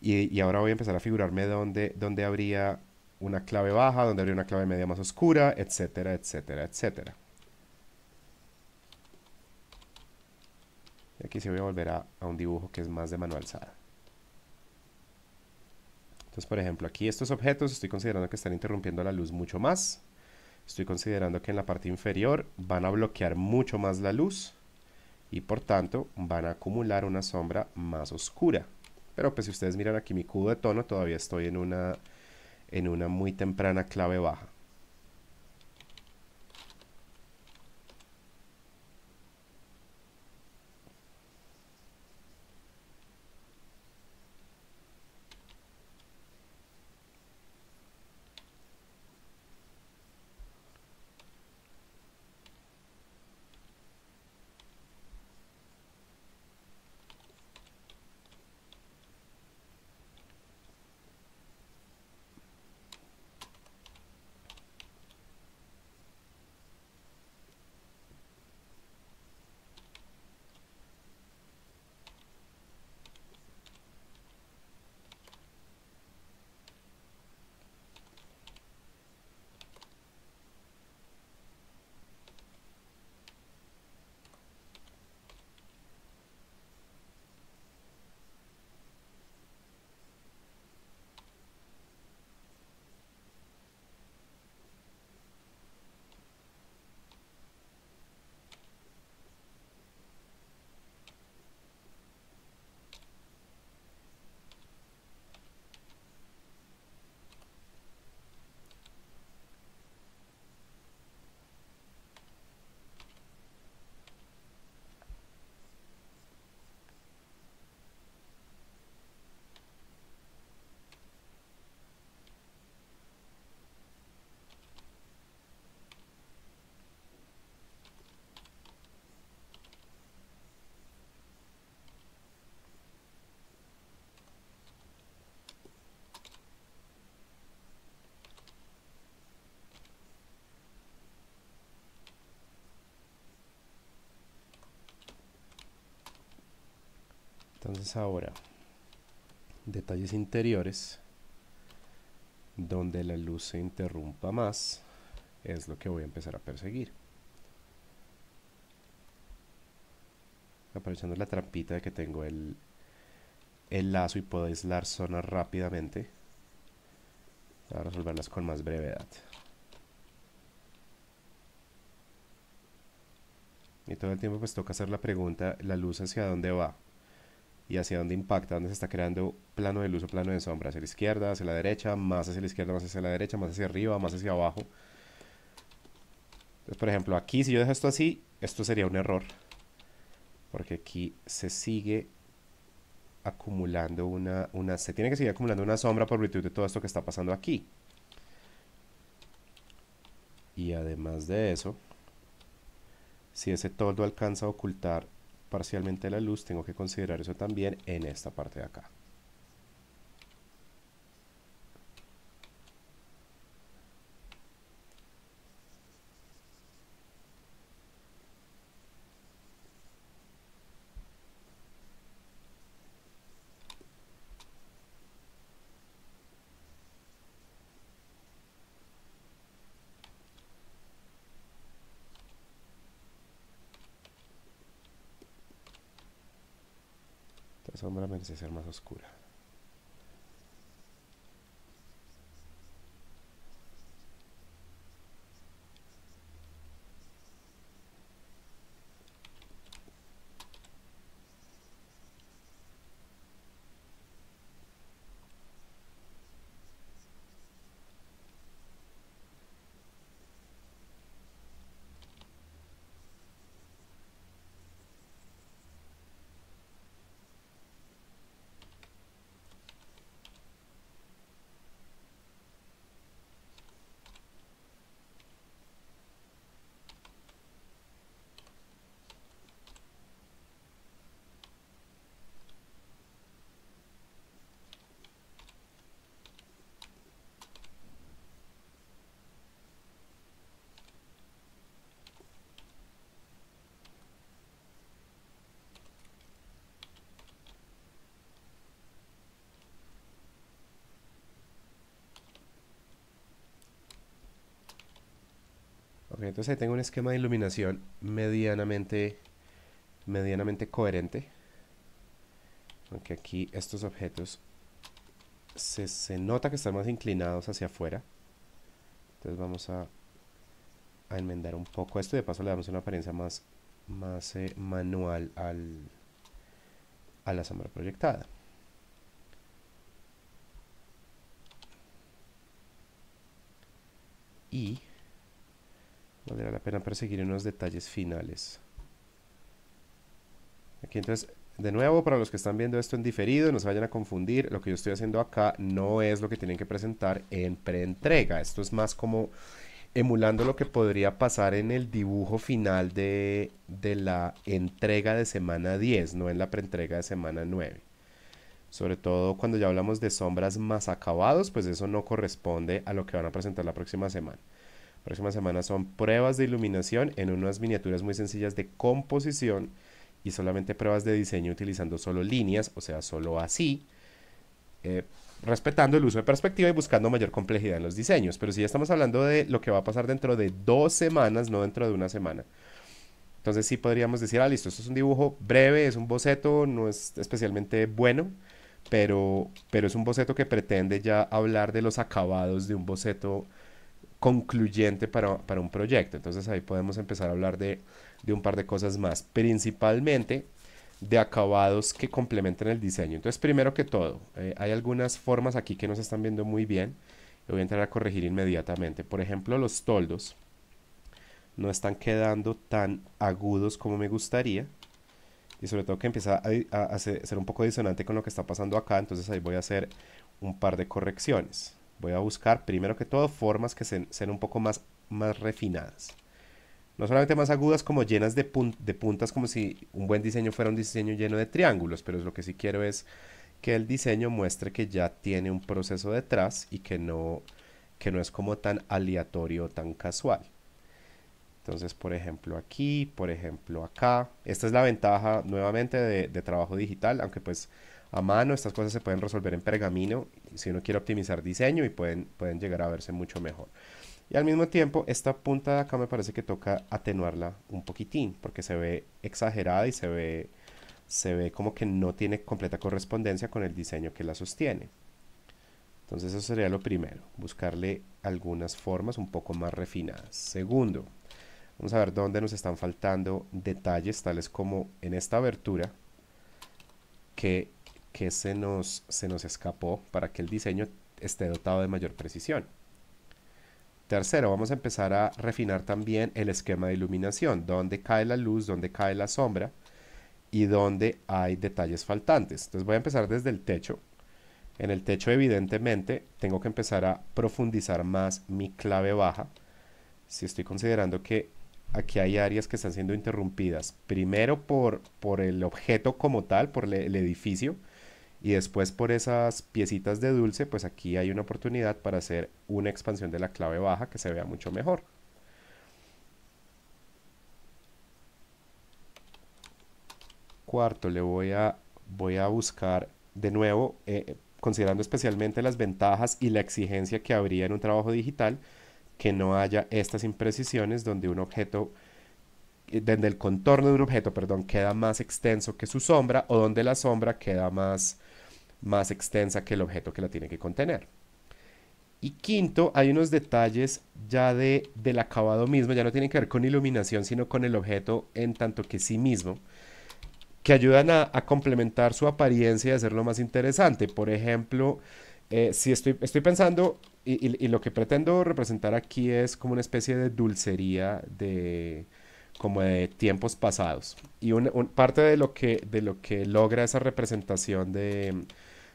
Y, ahora voy a empezar a figurarme dónde, habría una clave baja, dónde habría una clave media más oscura, etcétera, etcétera, etcétera. Y aquí se voy a volver a, un dibujo que es más de mano alzada. Entonces, por ejemplo, aquí estos objetos estoy considerando que están interrumpiendo la luz mucho más estoy considerando que en la parte inferior van a bloquear mucho más la luz y por tanto van a acumular una sombra más oscura. Pero pues si ustedes miran aquí mi cubo de tono todavía estoy en una, en una muy temprana clave baja. ahora detalles interiores donde la luz se interrumpa más es lo que voy a empezar a perseguir aprovechando la trampita de que tengo el, el lazo y puedo aislar zonas rápidamente para resolverlas con más brevedad y todo el tiempo pues toca hacer la pregunta la luz hacia dónde va y hacia dónde impacta, donde se está creando plano de luz o plano de sombra, hacia la izquierda, hacia la derecha, más hacia la izquierda, más hacia la derecha, más hacia arriba, más hacia abajo. Entonces, por ejemplo, aquí si yo dejo esto así, esto sería un error, porque aquí se sigue acumulando una, una, se tiene que seguir acumulando una sombra por virtud de todo esto que está pasando aquí. Y además de eso, si ese toldo alcanza a ocultar parcialmente la luz, tengo que considerar eso también en esta parte de acá. De ser más oscura. entonces ahí tengo un esquema de iluminación medianamente, medianamente coherente. Aunque aquí estos objetos se, nota que están más inclinados hacia afuera. Entonces vamos a, a enmendar un poco esto y de paso le damos una apariencia más, más eh, manual al, a la sombra proyectada. Y Valdría la pena perseguir unos detalles finales. Aquí entonces, de nuevo, para los que están viendo esto en diferido, no se vayan a confundir. Lo que yo estoy haciendo acá no es lo que tienen que presentar en preentrega. Esto es más como emulando lo que podría pasar en el dibujo final de, de la entrega de semana 10, no en la preentrega de semana 9. Sobre todo cuando ya hablamos de sombras más acabados, pues eso no corresponde a lo que van a presentar la próxima semana próxima semana son pruebas de iluminación en unas miniaturas muy sencillas de composición y solamente pruebas de diseño utilizando solo líneas, o sea, solo así, eh, respetando el uso de perspectiva y buscando mayor complejidad en los diseños. Pero si ya estamos hablando de lo que va a pasar dentro de dos semanas, no dentro de una semana. Entonces sí podríamos decir, ah, listo, esto es un dibujo breve, es un boceto, no es especialmente bueno, pero, pero es un boceto que pretende ya hablar de los acabados de un boceto concluyente para, un proyecto. Entonces ahí podemos empezar a hablar de, un par de cosas más, principalmente de acabados que complementen el diseño. Entonces, primero que todo, eh, hay algunas formas aquí que nos están viendo muy bien. voy a entrar a corregir inmediatamente. Por ejemplo, los toldos no están quedando tan agudos como me gustaría. Y sobre todo que empieza a, a ser un poco disonante con lo que está pasando acá. Entonces ahí voy a hacer un par de correcciones. Voy a buscar primero que todo formas que sean, un poco más, más refinadas. No solamente más agudas, como llenas de, de puntas, como si un buen diseño fuera un diseño lleno de triángulos, pero es lo que sí quiero es que el diseño muestre que ya tiene un proceso detrás y que no, que no es como tan aleatorio, tan casual. Entonces, por ejemplo, aquí, por ejemplo, acá. Esta es la ventaja nuevamente de, trabajo digital, aunque pues a mano. Estas cosas se pueden resolver en pergamino si uno quiere optimizar diseño y pueden, pueden llegar a verse mucho mejor. Y al mismo tiempo, esta punta de acá me parece que toca atenuarla un poquitín porque se ve exagerada y se ve, se ve como que no tiene completa correspondencia con el diseño que la sostiene. Entonces eso sería lo primero, buscarle algunas formas un poco más refinadas. Segundo, vamos a ver dónde nos están faltando detalles tales como en esta abertura que que se nos, escapó para que el diseño esté dotado de mayor precisión. Tercero, vamos a empezar a refinar también el esquema de iluminación, dónde cae la luz, dónde cae la sombra y dónde hay detalles faltantes. Entonces voy a empezar desde el techo. En el techo evidentemente tengo que empezar a profundizar más mi clave baja. Si estoy considerando que aquí hay áreas que están siendo interrumpidas, primero por el objeto como tal, por el edificio, y después por esas piecitas de dulce, pues aquí hay una oportunidad para hacer una expansión de la clave baja que se vea mucho mejor. Cuarto, le voy a, voy a buscar de nuevo, eh, considerando especialmente las ventajas y la exigencia que habría en un trabajo digital, que no haya estas imprecisiones donde un objeto eh, donde el contorno de un objeto, perdón, queda más extenso que su sombra o donde la sombra queda más más extensa que el objeto que la tiene que contener. Y quinto, hay unos detalles ya de, del acabado mismo, ya no tienen que ver con iluminación, sino con el objeto en tanto que sí mismo, que ayudan a, complementar su apariencia y hacerlo más interesante. Por ejemplo, eh, si estoy, estoy pensando, y, lo que pretendo representar aquí es como una especie de dulcería de como de tiempos pasados. Y parte de lo, que, de lo que logra esa representación de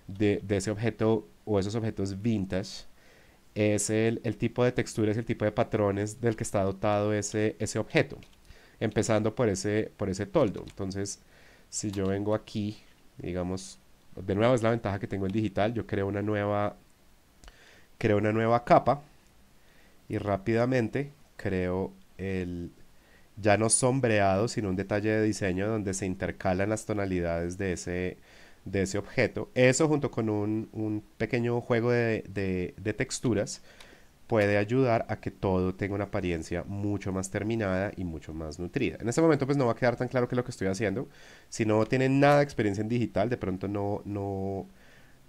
de, ese objeto o esos objetos vintage es el, tipo de texturas, el tipo de patrones del que está dotado ese, ese objeto, empezando por ese, por ese toldo. Entonces, si yo vengo aquí, digamos, de nuevo es la ventaja que tengo el digital, yo creo una nueva, creo una nueva capa y rápidamente creo el, ya no sombreado, sino un detalle de diseño donde se intercalan las tonalidades de ese, de ese objeto. Eso junto con un, pequeño juego de, texturas puede ayudar a que todo tenga una apariencia mucho más terminada y mucho más nutrida. En este momento pues no va a quedar tan claro qué es lo que estoy haciendo. Si no tienen nada de experiencia en digital, de pronto no, no,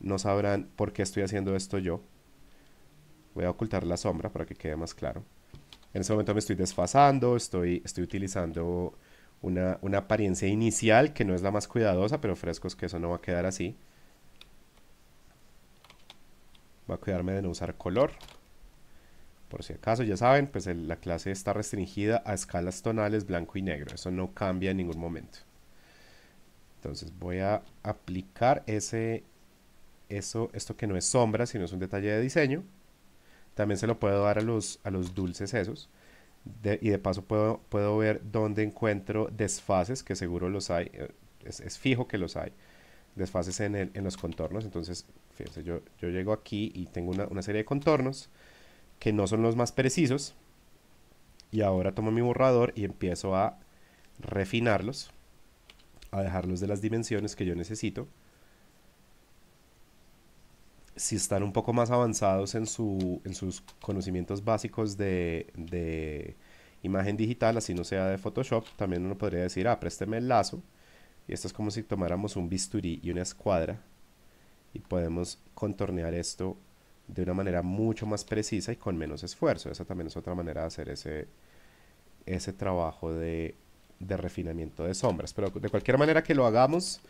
no sabrán por qué estoy haciendo esto yo. Voy a ocultar la sombra para que quede más claro. En este momento me estoy desfasando, estoy, estoy utilizando una, apariencia inicial que no es la más cuidadosa, pero frescos que eso no va a quedar así. Voy a cuidarme de no usar color. Por si acaso, ya saben, pues la clase está restringida a escalas tonales blanco y negro. Eso no cambia en ningún momento. Entonces voy a aplicar ese, eso, esto que no es sombra, sino es un detalle de diseño. También se lo puedo dar a los, a los dulces esos y de paso puedo, ver dónde encuentro desfases, que seguro los hay, eh, es, fijo que los hay, desfases en, los contornos. Entonces, fíjense, yo, yo llego aquí y tengo una, una serie de contornos que no son los más precisos. Y ahora tomo mi borrador y empiezo a refinarlos, a dejarlos de las dimensiones que yo necesito si están un poco más avanzados en, sus conocimientos básicos de, imagen digital, así no sea de Photoshop, también uno podría decir, ah, présteme el lazo. Y esto es como si tomáramos un bisturí y una escuadra y podemos contornear esto de una manera mucho más precisa y con menos esfuerzo. Esa también es otra manera de hacer ese, ese trabajo de, de refinamiento de sombras. Pero de cualquier manera que lo hagamos,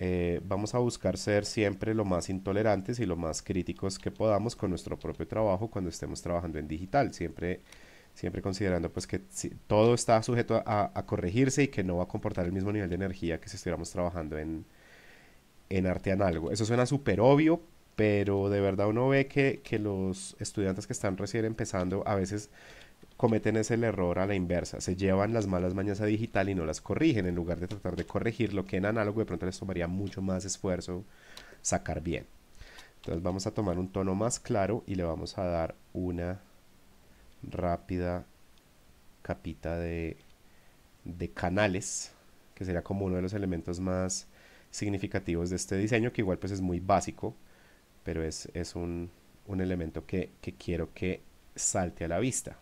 eh, vamos a buscar ser siempre lo más intolerantes y lo más críticos que podamos con nuestro propio trabajo cuando estemos trabajando en digital, siempre, siempre considerando pues que todo está sujeto a, corregirse y que no va a comportar el mismo nivel de energía que si estuviéramos trabajando en, en arte análogo. Eso suena súper obvio, pero de verdad uno ve que, que los estudiantes que están recién empezando a veces cometen es el error a la inversa, se llevan las malas mañas a digital y no las corrigen, en lugar de tratar de corregir lo que en análogo de pronto les tomaría mucho más esfuerzo sacar bien. Entonces vamos a tomar un tono más claro y le vamos a dar una rápida capita de, canales, que sería como uno de los elementos más significativos de este diseño, que igual pues es muy básico, pero es, un, elemento que quiero que salte a la vista.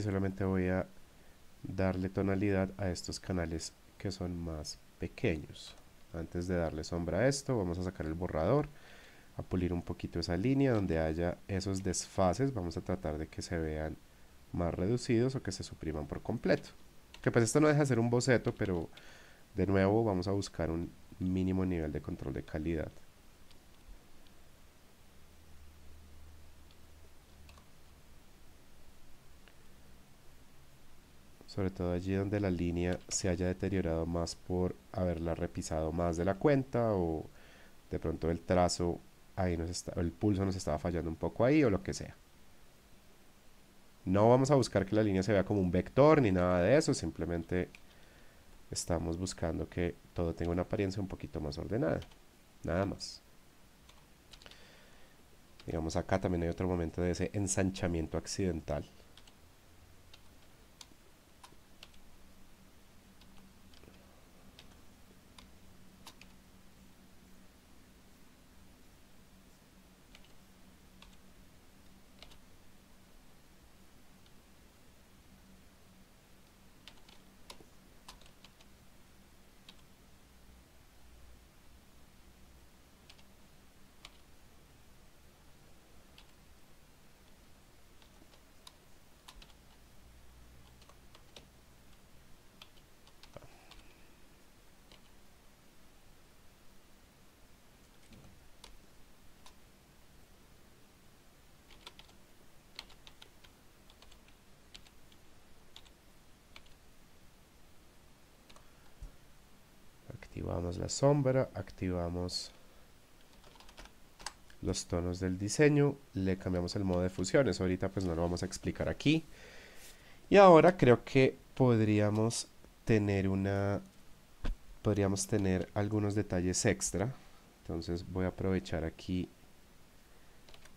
solamente voy a darle tonalidad a estos canales que son más pequeños antes de darle sombra a esto vamos a sacar el borrador a pulir un poquito esa línea donde haya esos desfases vamos a tratar de que se vean más reducidos o que se supriman por completo que pues esto no deja de ser un boceto pero de nuevo vamos a buscar un mínimo nivel de control de calidad sobre todo allí donde la línea se haya deteriorado más por haberla repisado más de la cuenta o de pronto el trazo ahí nos está, el pulso nos estaba fallando un poco ahí o lo que sea. No vamos a buscar que la línea se vea como un vector ni nada de eso, simplemente estamos buscando que todo tenga una apariencia un poquito más ordenada, nada más. Digamos acá también hay otro momento de ese ensanchamiento accidental. la sombra, activamos los tonos del diseño, le cambiamos el modo de fusiones, ahorita pues no lo vamos a explicar aquí. Y ahora creo que podríamos tener una podríamos tener algunos detalles extra. Entonces voy a aprovechar aquí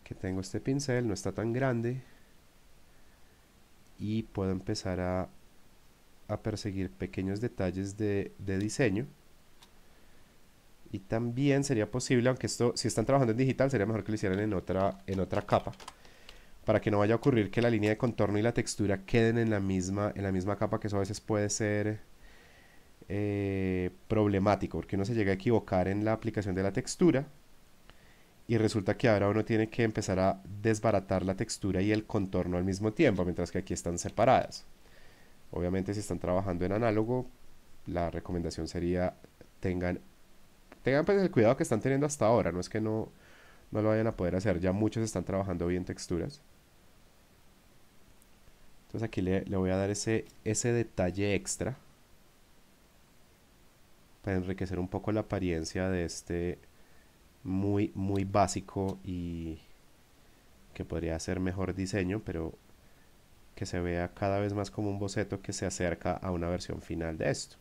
que tengo este pincel, no está tan grande y puedo empezar a, perseguir pequeños detalles de diseño y también sería posible, aunque esto, si están trabajando en digital, sería mejor que lo hicieran en otra, en otra capa. Para que no vaya a ocurrir que la línea de contorno y la textura queden en la misma, en la misma capa, que eso a veces puede ser eh, problemático, porque uno se llega a equivocar en la aplicación de la textura. Y resulta que ahora uno tiene que empezar a desbaratar la textura y el contorno al mismo tiempo, mientras que aquí están separadas. Obviamente si están trabajando en análogo, la recomendación sería tengan tengan pues, el cuidado que están teniendo hasta ahora, no es que no, lo vayan a poder hacer, ya muchos están trabajando bien texturas. Entonces aquí le, le voy a dar ese, ese detalle extra para enriquecer un poco la apariencia de este muy, muy básico y que podría ser mejor diseño, pero que se vea cada vez más como un boceto que se acerca a una versión final de esto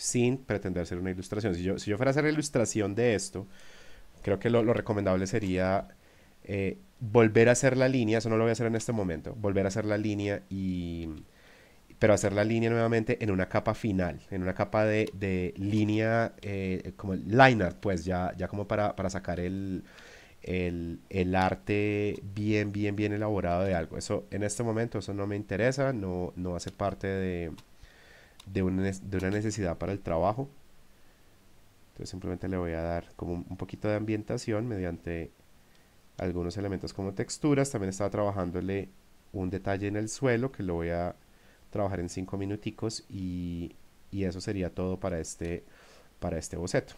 sin pretender ser una ilustración. Si yo, si yo fuera a hacer la ilustración de esto, creo que lo, recomendable sería eh, volver a hacer la línea, eso no lo voy a hacer en este momento, volver a hacer la línea y... Pero hacer la línea nuevamente en una capa final, en una capa de, línea, eh, como line art, pues ya, ya como para, sacar el, el, el, arte bien, bien, bien elaborado de algo. Eso en este momento, eso no me interesa, no, no hace parte de, de una, necesidad para el trabajo. Entonces simplemente le voy a dar como un poquito de ambientación mediante algunos elementos como texturas. También estaba trabajándole un detalle en el suelo que lo voy a trabajar en 5 minuticos y, y, eso sería todo para este, para este boceto.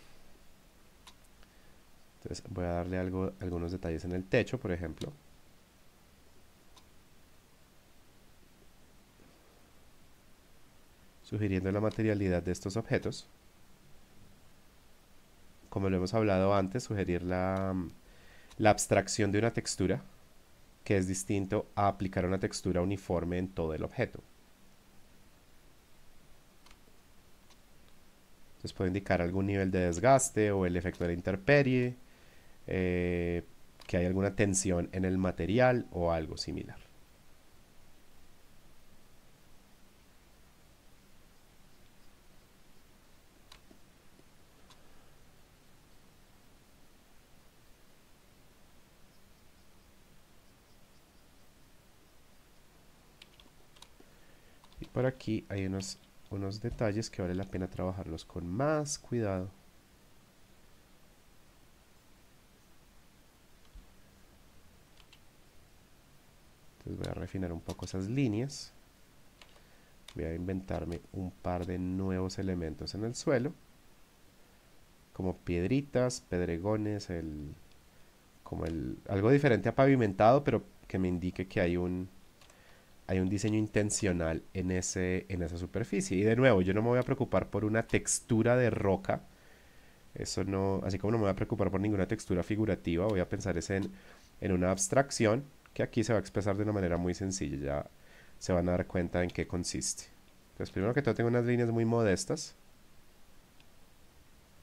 Entonces voy a darle algo, algunos detalles en el techo, por ejemplo. sugiriendo la materialidad de estos objetos. Como lo hemos hablado antes, sugerir la, abstracción de una textura, que es distinto a aplicar una textura uniforme en todo el objeto. Entonces puede indicar algún nivel de desgaste o el efecto de la interperie, eh, que hay alguna tensión en el material o algo similar. por aquí hay unos, unos detalles que vale la pena trabajarlos con más cuidado. Entonces voy a refinar un poco esas líneas. Voy a inventarme un par de nuevos elementos en el suelo. Como piedritas, pedregones, el, como el, algo diferente a pavimentado, pero que me indique que hay un, hay un diseño intencional en, ese, en esa superficie. Y de nuevo, yo no me voy a preocupar por una textura de roca. Eso no, así como no me voy a preocupar por ninguna textura figurativa, voy a pensar en, una abstracción que aquí se va a expresar de una manera muy sencilla. Ya se van a dar cuenta en qué consiste. Entonces, primero que todo, tengo unas líneas muy modestas.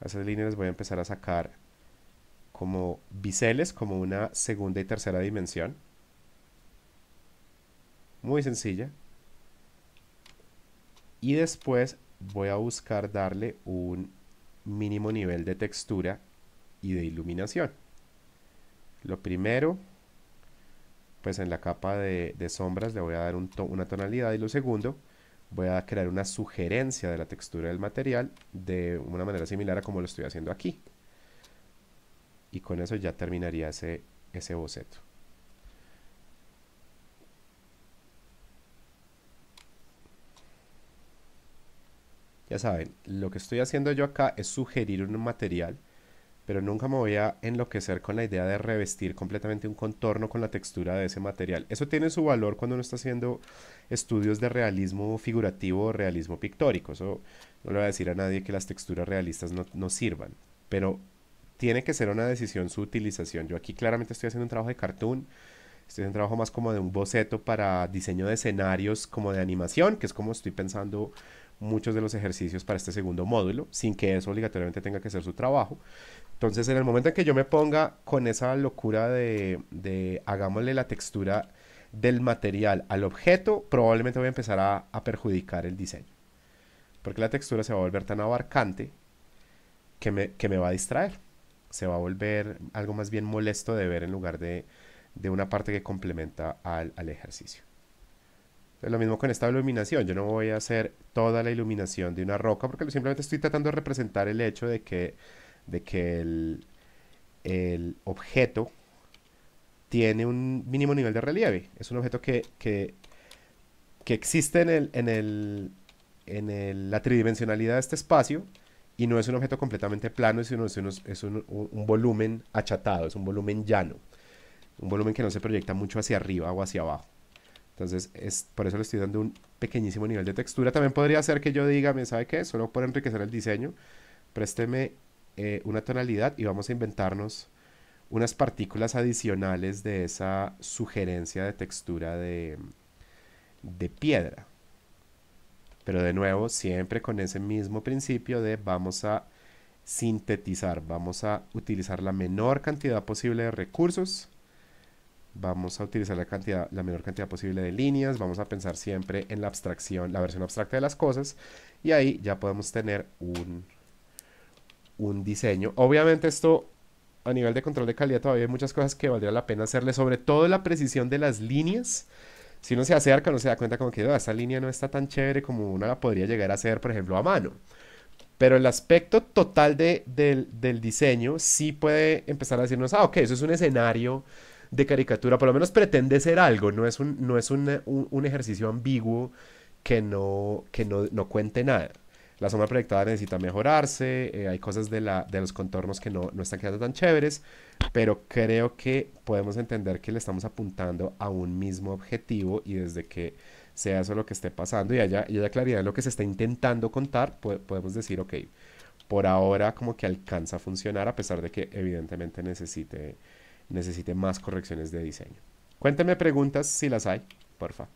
A esas líneas voy a empezar a sacar como biseles, como una segunda y tercera dimensión muy sencilla. Y después voy a buscar darle un mínimo nivel de textura y de iluminación. Lo primero, pues en la capa de, sombras le voy a dar una tonalidad y lo segundo, voy a crear una sugerencia de la textura del material de una manera similar a como lo estoy haciendo aquí. Y con eso ya terminaría ese, ese boceto. Ya saben, lo que estoy haciendo yo acá es sugerir un material, pero nunca me voy a enloquecer con la idea de revestir completamente un contorno con la textura de ese material. Eso tiene su valor cuando uno está haciendo estudios de realismo figurativo o realismo pictórico. Eso no le voy a decir a nadie que las texturas realistas no, sirvan, pero tiene que ser una decisión su utilización. Yo aquí claramente estoy haciendo un trabajo de cartoon. Estoy haciendo un trabajo más como de un boceto para diseño de escenarios como de animación, que es como estoy pensando muchos de los ejercicios para este segundo módulo, sin que eso obligatoriamente tenga que ser su trabajo. Entonces, en el momento en que yo me ponga con esa locura de, hagámosle la textura del material al objeto, probablemente voy a empezar a, perjudicar el diseño. Porque la textura se va a volver tan abarcante que me, va a distraer. Se va a volver algo más bien molesto de ver en lugar de, una parte que complementa al ejercicio. Lo mismo con esta iluminación, yo no voy a hacer toda la iluminación de una roca porque simplemente estoy tratando de representar el hecho de que, de que el, el objeto tiene un mínimo nivel de relieve. Es un objeto que, que, existe en, en, en la tridimensionalidad de este espacio y no es un objeto completamente plano, sino es, es un volumen achatado, es un volumen llano, un volumen que no se proyecta mucho hacia arriba o hacia abajo. Entonces, es, por eso le estoy dando un pequeñísimo nivel de textura. También podría ser que yo diga, ¿me sabe qué? Solo por enriquecer el diseño, présteme eh, una tonalidad y vamos a inventarnos unas partículas adicionales de esa sugerencia de textura de, de piedra. Pero de nuevo, siempre con ese mismo principio de vamos a sintetizar, vamos a utilizar la menor cantidad posible de recursos Vamos a utilizar la, cantidad, la menor cantidad posible de líneas. Vamos a pensar siempre en la abstracción, la versión abstracta de las cosas. Y ahí ya podemos tener un, un diseño. Obviamente esto a nivel de control de calidad todavía hay muchas cosas que valdría la pena hacerle. Sobre todo la precisión de las líneas. Si uno se acerca, no se da cuenta como que ah, esta línea no está tan chévere como una la podría llegar a hacer, por ejemplo, a mano. Pero el aspecto total del, del diseño sí puede empezar a decirnos, ah, ok, eso es un escenario de caricatura, por lo menos pretende ser algo, no es un, no es un, ejercicio ambiguo que no, que no, cuente nada la sombra proyectada necesita mejorarse, eh, hay cosas de, la, de los contornos que no, están quedando tan chéveres, pero creo que podemos entender que le estamos apuntando a un mismo objetivo y desde que sea eso lo que esté pasando y haya, y haya claridad en lo que se está intentando contar, podemos decir, ok, por ahora como que alcanza a funcionar a pesar de que evidentemente necesite necesite más correcciones de diseño. Cuénteme preguntas si las hay, por favor.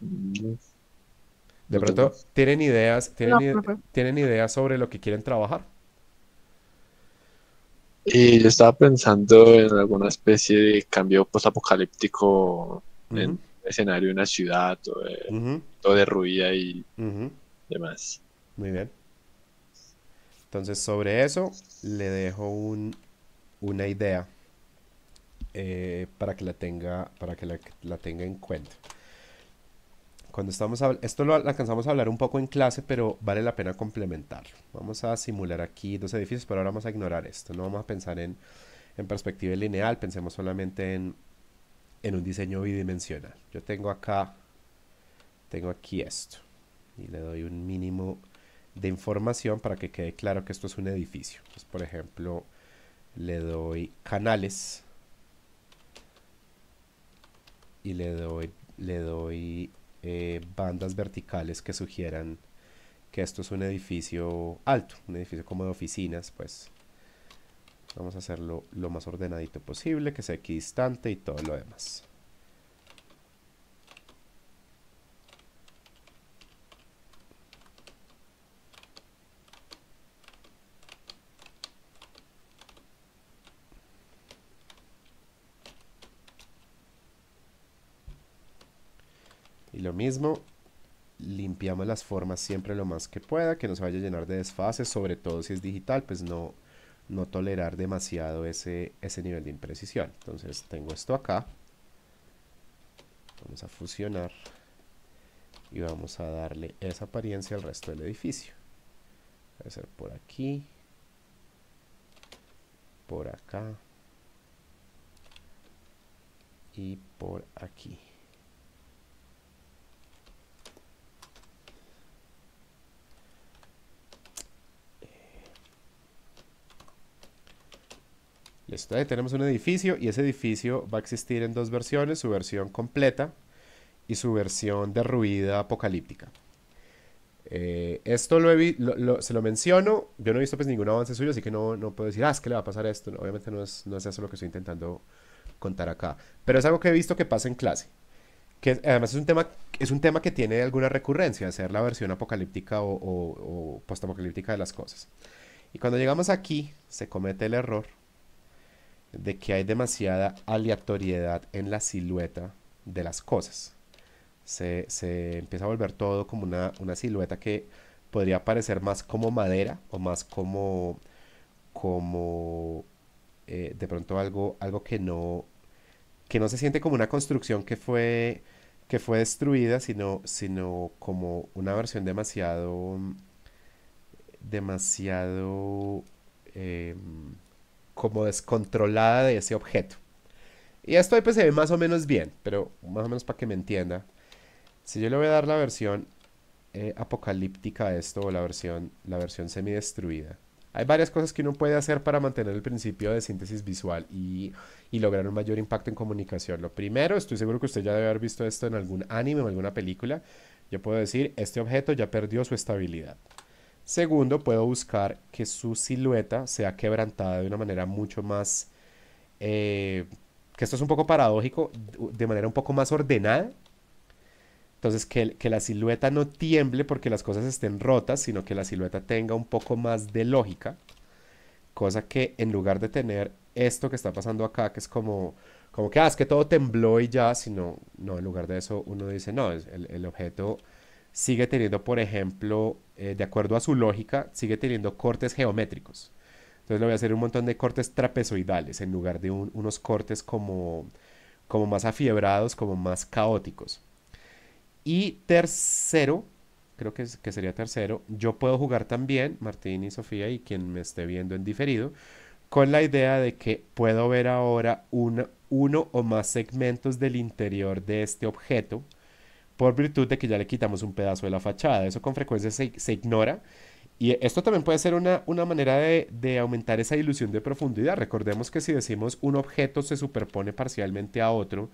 Pues, de pronto, ¿tienen ideas, tienen, ideas sobre lo que quieren trabajar? Y eh, yo estaba pensando en alguna especie de cambio postapocalíptico en escenario de una ciudad todo de, todo derruida y demás. Muy bien. Entonces sobre eso le dejo una idea eh, para que la tenga, para que la, tenga en cuenta. Cuando estamos esto lo alcanzamos a hablar un poco en clase, pero vale la pena complementarlo. Vamos a simular aquí dos edificios, pero ahora vamos a ignorar esto. No vamos a pensar en, en perspectiva lineal, pensemos solamente en, en un diseño bidimensional. Yo tengo acá, tengo aquí esto y le doy un mínimo de información para que quede claro que esto es un edificio. por ejemplo, le doy canales y le doy, le doy eh, bandas verticales que sugieran que esto es un edificio alto, un edificio como de oficinas, pues vamos a hacerlo lo más ordenadito posible, que sea equidistante y todo lo demás. lo mismo, limpiamos las formas siempre lo más que pueda, que no se vaya a llenar de desfases, sobre todo si es digital, pues no, no tolerar demasiado ese, ese nivel de imprecisión. Entonces tengo esto acá, vamos a fusionar y vamos a darle esa apariencia al resto del edificio. Puede ser por aquí, por acá y por aquí. tenemos un edificio y ese edificio va a existir en dos versiones, su versión completa y su versión derruida apocalíptica. Eh, esto lo, se lo menciono, yo no he visto pues ningún avance suyo, así que no, no puedo decir, ah, es que le va a pasar esto. obviamente no es, eso lo que estoy intentando contar acá, pero es algo que he visto que pasa en clase. Que además es un tema, es un tema que tiene alguna recurrencia, hacer ser la versión apocalíptica o, o, o postapocalíptica de las cosas. Y cuando llegamos aquí, se comete el error de que hay demasiada aleatoriedad en la silueta de las cosas. Se, empieza a volver todo como una, silueta que podría parecer más como madera o más como, como eh, de pronto algo, algo que, no, que no se siente como una construcción que fue, que fue destruida, sino, sino como una versión demasiado, demasiado... Em, como descontrolada de ese objeto. Y esto ahí pues se ve más o menos bien, pero más o menos para que me entienda. Si yo le voy a dar la versión eh, apocalíptica a esto, o la versión, la versión semidestruida. Hay varias cosas que uno puede hacer para mantener el principio de síntesis visual y, y, lograr un mayor impacto en comunicación. Lo primero, estoy seguro que usted ya debe haber visto esto en algún anime o alguna película. Yo puedo decir, este objeto ya perdió su estabilidad. Segundo, puedo buscar que su silueta sea quebrantada de una manera mucho más... Eh, que esto es un poco paradójico, de manera un poco más ordenada. Entonces, que, que la silueta no tiemble porque las cosas estén rotas, sino que la silueta tenga un poco más de lógica. Cosa que en lugar de tener esto que está pasando acá, que es como, como que, ah, es que todo tembló y ya, sino, no, en lugar de eso uno dice, no, el, el objeto sigue teniendo, por ejemplo, eh, de acuerdo a su lógica, sigue teniendo cortes geométricos. Entonces le voy a hacer un montón de cortes trapezoidales en lugar de unos cortes como, como más afiebrados, como más caóticos. Y tercero, creo que, que sería tercero, yo puedo jugar también, Martín y Sofía y quien me esté viendo en diferido, con la idea de que puedo ver ahora uno o más segmentos del interior de este objeto por virtud de que ya le quitamos un pedazo de la fachada. Eso con frecuencia se, ignora. Y esto también puede ser una, manera de, aumentar esa ilusión de profundidad. Recordemos que si decimos un objeto se superpone parcialmente a otro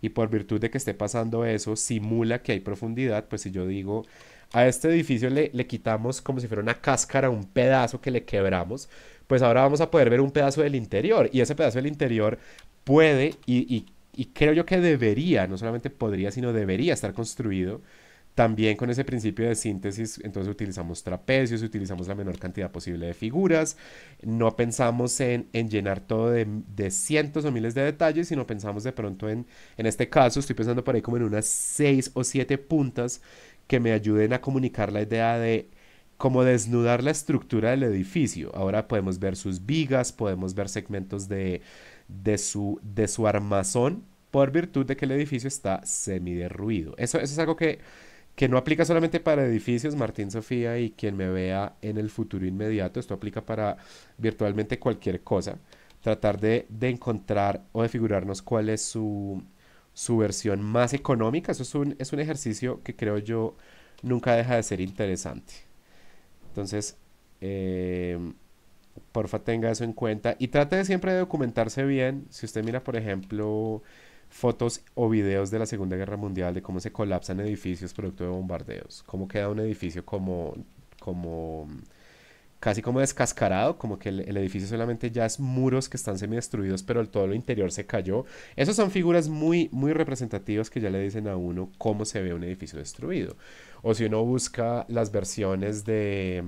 y por virtud de que esté pasando eso simula que hay profundidad, pues si yo digo a este edificio le, le quitamos como si fuera una cáscara, un pedazo que le quebramos, pues ahora vamos a poder ver un pedazo del interior y ese pedazo del interior puede y, y y creo yo que debería, no solamente podría, sino debería estar construido también con ese principio de síntesis, entonces utilizamos trapecios, utilizamos la menor cantidad posible de figuras, no pensamos en, en llenar todo de, cientos o miles de detalles, sino pensamos de pronto en, en este caso, estoy pensando por ahí como en unas seis o siete puntas que me ayuden a comunicar la idea de cómo desnudar la estructura del edificio. Ahora podemos ver sus vigas, podemos ver segmentos de, de su, de su armazón por virtud de que el edificio está semiderruido. Eso, eso es algo que, que no aplica solamente para edificios, Martín Sofía, y quien me vea en el futuro inmediato, esto aplica para virtualmente cualquier cosa. Tratar de, encontrar o de figurarnos cuál es su, versión más económica, eso es un, es un ejercicio que creo yo nunca deja de ser interesante. Entonces, eh, Porfa, tenga eso en cuenta. Y trate de siempre de documentarse bien. Si usted mira, por ejemplo, fotos o videos de la Segunda Guerra Mundial, de cómo se colapsan edificios producto de bombardeos, cómo queda un edificio como, como casi como descascarado, como que el, edificio solamente ya es muros que están semidestruidos, pero el, todo lo interior se cayó. Esas son figuras muy, muy representativas que ya le dicen a uno cómo se ve un edificio destruido. O si uno busca las versiones de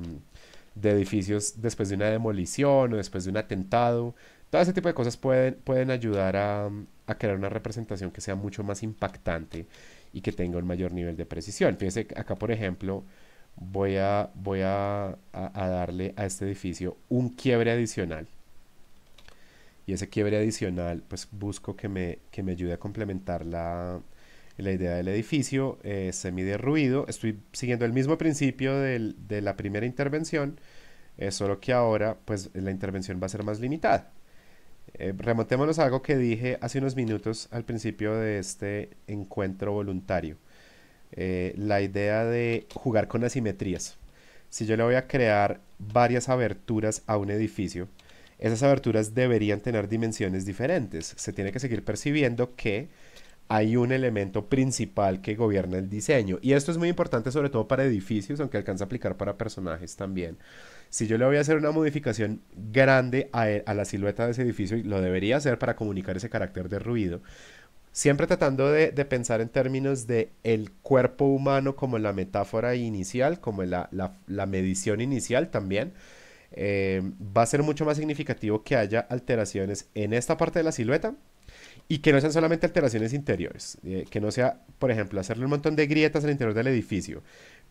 de edificios después de una demolición o después de un atentado. Todo ese tipo de cosas pueden, pueden ayudar a, crear una representación que sea mucho más impactante y que tenga un mayor nivel de precisión. Fíjense, acá por ejemplo, voy a, voy a, darle a este edificio un quiebre adicional. Y ese quiebre adicional, pues busco que me, que me ayude a complementar la, la idea del edificio, eh, se mide ruido. Estoy siguiendo el mismo principio de la primera intervención, eh, solo que ahora pues la intervención va a ser más limitada. Eh, remontémonos a algo que dije hace unos minutos al principio de este encuentro voluntario. la idea de jugar con asimetrías. Si yo le voy a crear varias aberturas a un edificio, esas aberturas deberían tener dimensiones diferentes. Se tiene que seguir percibiendo que hay un elemento principal que gobierna el diseño. Y esto es muy importante sobre todo para edificios, aunque alcanza a aplicar para personajes también. Si yo le voy a hacer una modificación grande a, e, la silueta de ese edificio, lo debería hacer para comunicar ese carácter de ruido, siempre tratando de, pensar en términos de el cuerpo humano como la metáfora inicial, como la, medición inicial también, eh, va a ser mucho más significativo que haya alteraciones en esta parte de la silueta y que no sean solamente alteraciones interiores, eh, que no sea, por ejemplo, hacerle un montón de grietas al interior del edificio,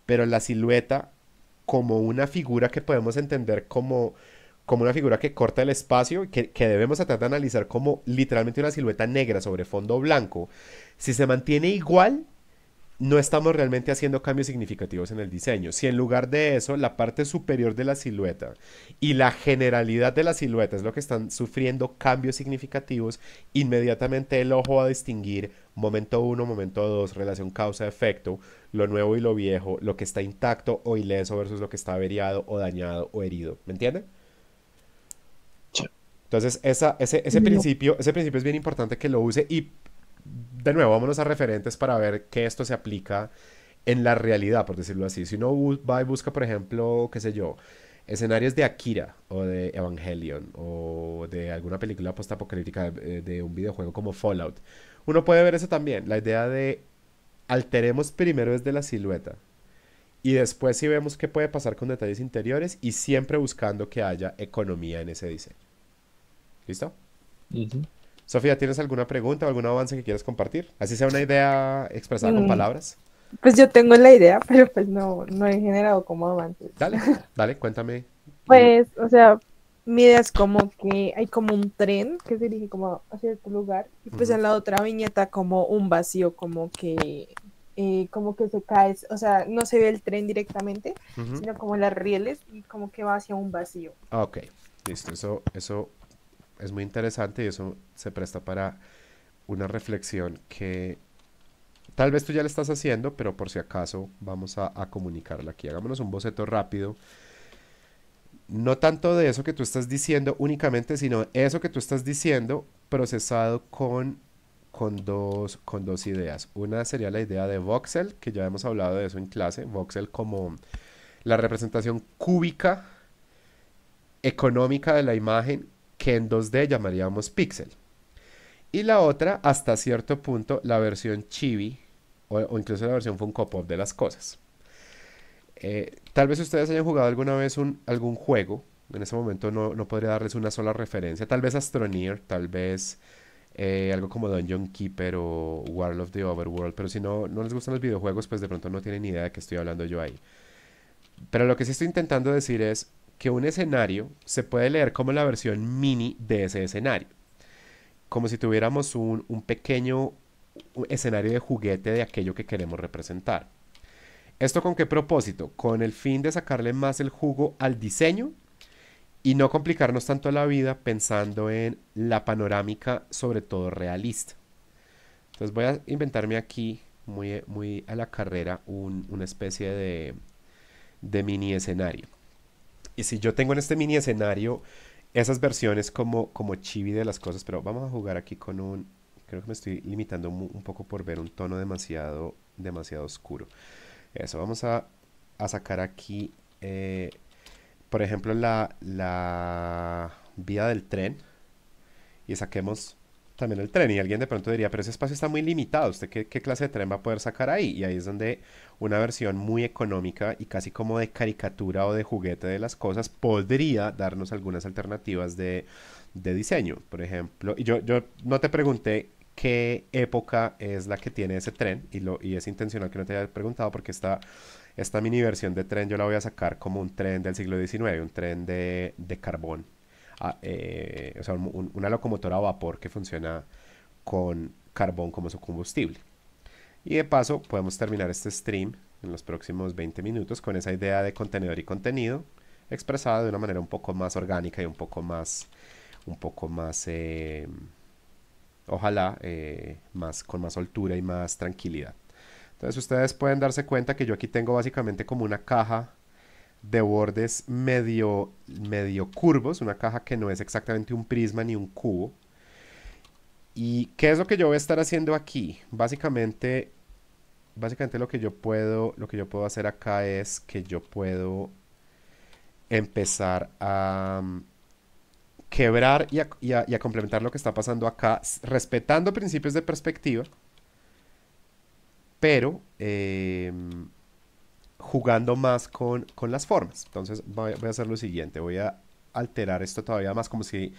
pero la silueta como una figura que podemos entender como, como una figura que corta el espacio, que, que debemos tratar de analizar como literalmente una silueta negra sobre fondo blanco, si se mantiene igual, no estamos realmente haciendo cambios significativos en el diseño. Si en lugar de eso, la parte superior de la silueta y la generalidad de la silueta es lo que están sufriendo cambios significativos, inmediatamente el ojo va a distinguir momento 1, momento 2, relación causa-efecto, lo nuevo y lo viejo, lo que está intacto o ileso versus lo que está averiado o dañado o herido. ¿Me entiende? Entonces, ese, ese, principio, ese principio es bien importante que lo use y de nuevo, vámonos a referentes para ver que esto se aplica en la realidad, por decirlo así. Si uno va y busca, por ejemplo, qué sé yo, escenarios de Akira o de Evangelion o de alguna película postapocalíptica eh, de, un videojuego como Fallout, uno puede ver eso también. La idea de alteremos primero desde la silueta y después si vemos qué puede pasar con detalles interiores y siempre buscando que haya economía en ese diseño. ¿Listo? Sofía, ¿tienes alguna pregunta o algún avance que quieras compartir? Así sea una idea expresada con mm. palabras. Pues yo tengo la idea, [laughs] pero pues no, no he generado como avances. Dale, [laughs] dale, cuéntame. Pues, o sea, mi idea es como que hay como un tren que se dirige como hacia cierto este lugar y pues en la otra viñeta como un vacío, como que eh, como que se cae, o sea, no se ve el tren directamente, sino como las rieles y como que va hacia un vacío. Ah, ok, listo, eso, eso es muy interesante y eso se presta para una reflexión que tal vez tú ya la estás haciendo, pero por si acaso vamos a, comunicarla aquí. Hagámonos un boceto rápido no tanto de eso que tú estás diciendo únicamente, sino eso que tú estás diciendo procesado con, con, dos, con dos ideas. Una sería la idea de voxel, que ya hemos hablado de eso en clase, voxel como la representación cúbica económica de la imagen que en 2D llamaríamos pixel. Y la otra, hasta cierto punto, la versión chibi o, incluso la versión Funko Pop de las cosas. Eh, tal vez ustedes hayan jugado alguna vez un, algún juego. En ese momento no, podría darles una sola referencia. Tal vez Astroneer, tal vez eh, algo como Dungeon Keeper o World of the Overworld. Pero si no, no les gustan los videojuegos, pues de pronto no tienen ni idea de qué estoy hablando yo ahí. Pero lo que sí estoy intentando decir es, que un escenario se puede leer como la versión mini de ese escenario. Como si tuviéramos un, pequeño escenario de juguete de aquello que queremos representar. ¿Esto con qué propósito? Con el fin de sacarle más el jugo al diseño y no complicarnos tanto la vida pensando en la panorámica, sobre todo realista. Entonces voy a inventarme aquí, muy, muy a la carrera, una especie de, de mini escenario. Y si yo tengo en este mini escenario esas versiones como, como chibi de las cosas, pero vamos a jugar aquí con un... Creo que me estoy limitando un poco por ver un tono demasiado, demasiado oscuro. Eso, vamos a, a sacar aquí, eh, por ejemplo, la, la vía del tren. Y saquemos también el tren. Y alguien de pronto diría, pero ese espacio está muy limitado, ¿usted qué, clase de tren va a poder sacar ahí? Y ahí es donde una versión muy económica y casi como de caricatura o de juguete de las cosas podría darnos algunas alternativas de, diseño. Por ejemplo, y yo, no te pregunté qué época es la que tiene ese tren y, lo, y es intencional que no te haya preguntado porque esta mini versión de tren yo la voy a sacar como un tren del siglo XIX, un tren de carbón Ah, eh, o sea, una locomotora a vapor que funciona con carbón como su combustible. Y de paso podemos terminar este stream en los próximos 20 minutos con esa idea de contenedor y contenido expresada de una manera un poco más orgánica y un poco más, un poco más, eh, ojalá, eh, más, con más altura y más tranquilidad. Entonces ustedes pueden darse cuenta que yo aquí tengo básicamente como una caja de bordes medio, medio curvos, una caja que no es exactamente un prisma ni un cubo. ¿Y qué es lo que yo voy a estar haciendo aquí? Básicamente, básicamente lo que yo puedo, lo que yo puedo hacer acá es que yo puedo empezar a mm, quebrar y a, complementar lo que está pasando acá, respetando principios de perspectiva, pero em, jugando más con, las formas. Entonces voy, voy, a hacer lo siguiente, voy a alterar esto todavía más como si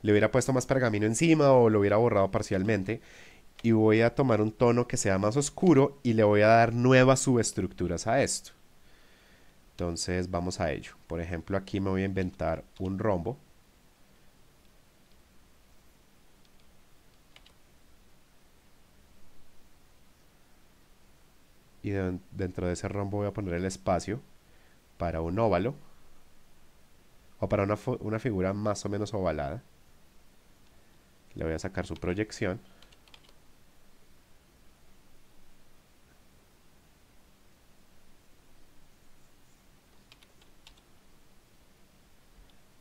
le hubiera puesto más pergamino encima o lo hubiera borrado parcialmente. Y voy a tomar un tono que sea más oscuro y le voy a dar nuevas subestructuras a esto. Entonces vamos a ello. Por ejemplo, aquí me voy a inventar un rombo. y dentro de ese rombo voy a poner el espacio para un óvalo o para una, figura más o menos ovalada. Le voy a sacar su proyección.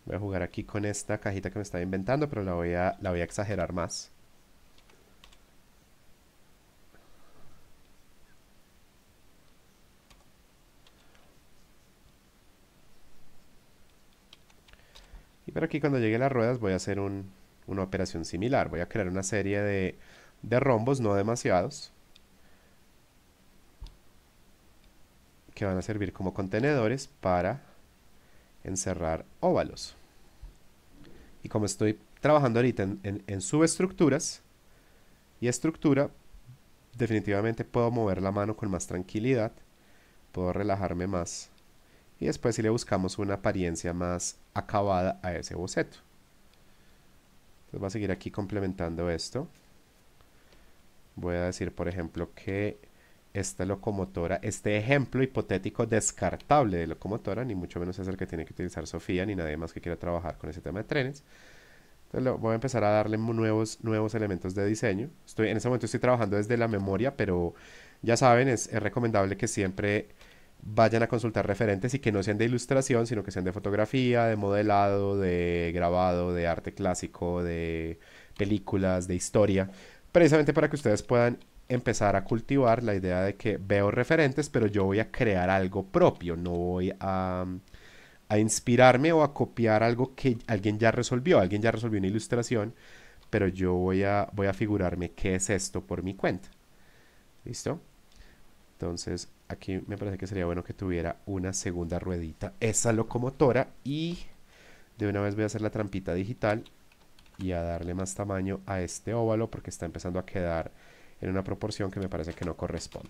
Voy a jugar aquí con esta cajita que me estaba inventando, pero la voy a, la voy a exagerar más. Y pero aquí cuando llegue las ruedas voy a hacer una operación similar. Voy a crear una serie de, rombos, no demasiados. Que van a servir como contenedores para encerrar óvalos. Y como estoy trabajando ahorita en, subestructuras y estructura, definitivamente puedo mover la mano con más tranquilidad, puedo relajarme más y después si le buscamos una apariencia más acabada a ese boceto. Entonces voy a seguir aquí complementando esto. Voy a decir, por ejemplo, que esta locomotora, este ejemplo hipotético descartable de locomotora, ni mucho menos es el que tiene que utilizar Sofía, ni nadie más que quiera trabajar con ese tema de trenes. Entonces voy a empezar a darle nuevos, nuevos elementos de diseño. Estoy, en ese momento estoy trabajando desde la memoria, pero ya saben, es recomendable que siempre vayan a consultar referentes y que no sean de ilustración, sino que sean de fotografía, de modelado, de grabado, de arte clásico, de películas, de historia, precisamente para que ustedes puedan empezar a cultivar la idea de que veo referentes, pero yo voy a crear algo propio, no voy a, inspirarme o a copiar algo que alguien ya resolvió, alguien ya resolvió una ilustración, pero yo voy a, voy a figurarme qué es esto por mi cuenta. ¿Listo? Entonces, aquí me parece que sería bueno que tuviera una segunda ruedita. Esa locomotora y de una vez voy a hacer la trampita digital y a darle más tamaño a este óvalo porque está empezando a quedar en una proporción que me parece que no corresponde.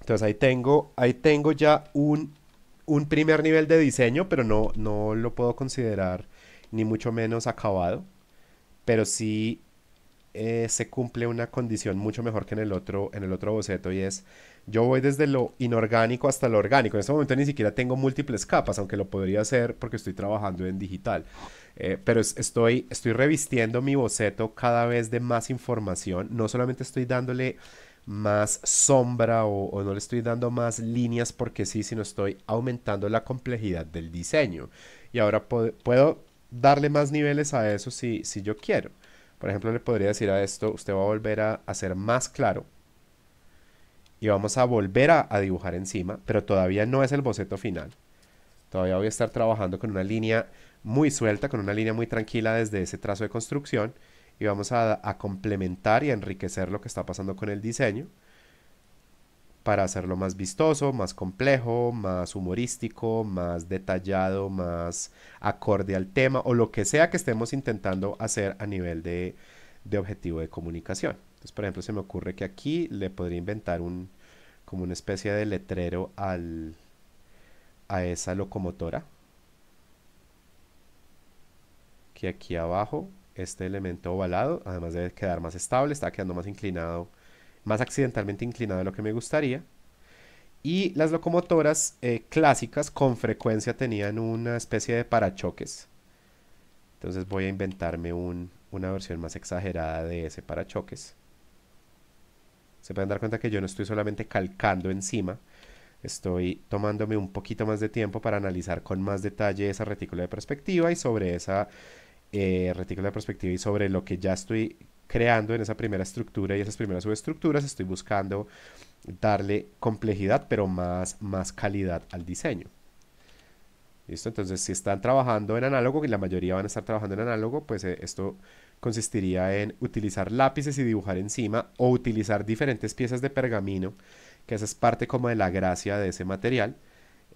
Entonces ahí tengo, ahí tengo ya un, primer nivel de diseño, pero no, no lo puedo considerar ni mucho menos acabado. Pero sí eh, se cumple una condición mucho mejor que en el otro, en el otro boceto y es yo voy desde lo inorgánico hasta lo orgánico. En este momento ni siquiera tengo múltiples capas, aunque lo podría hacer porque estoy trabajando en digital. Eh, pero estoy, estoy revistiendo mi boceto cada vez de más información. No solamente estoy dándole más sombra o, no le estoy dando más líneas porque sí, sino estoy aumentando la complejidad del diseño. Y ahora puedo darle más niveles a eso si, si yo quiero. Por ejemplo, le podría decir a esto, usted va a volver a hacer más claro. Y vamos a volver a, dibujar encima, pero todavía no es el boceto final. Todavía voy a estar trabajando con una línea muy suelta, con una línea muy tranquila desde ese trazo de construcción. Y vamos a, a complementar y a enriquecer lo que está pasando con el diseño para hacerlo más vistoso, más complejo, más humorístico, más detallado, más acorde al tema o lo que sea que estemos intentando hacer a nivel de, objetivo de comunicación. Entonces, por ejemplo, se me ocurre que aquí le podría inventar un, como una especie de letrero al, a esa locomotora. Que aquí abajo, este elemento ovalado, además de quedar más estable, está quedando más inclinado más accidentalmente inclinado de lo que me gustaría. Y las locomotoras eh, clásicas con frecuencia tenían una especie de parachoques. Entonces voy a inventarme una versión más exagerada de ese parachoques. Se pueden dar cuenta que yo no estoy solamente calcando encima, estoy tomándome un poquito más de tiempo para analizar con más detalle esa retícula de perspectiva y sobre esa eh, retícula de perspectiva y sobre lo que ya estoy creando en esa primera estructura y esas primeras subestructuras, estoy buscando darle complejidad, pero más, más calidad al diseño. ¿Listo? Entonces, si están trabajando en análogo, y la mayoría van a estar trabajando en análogo, pues eh, esto consistiría en utilizar lápices y dibujar encima o utilizar diferentes piezas de pergamino, que esa es parte como de la gracia de ese material,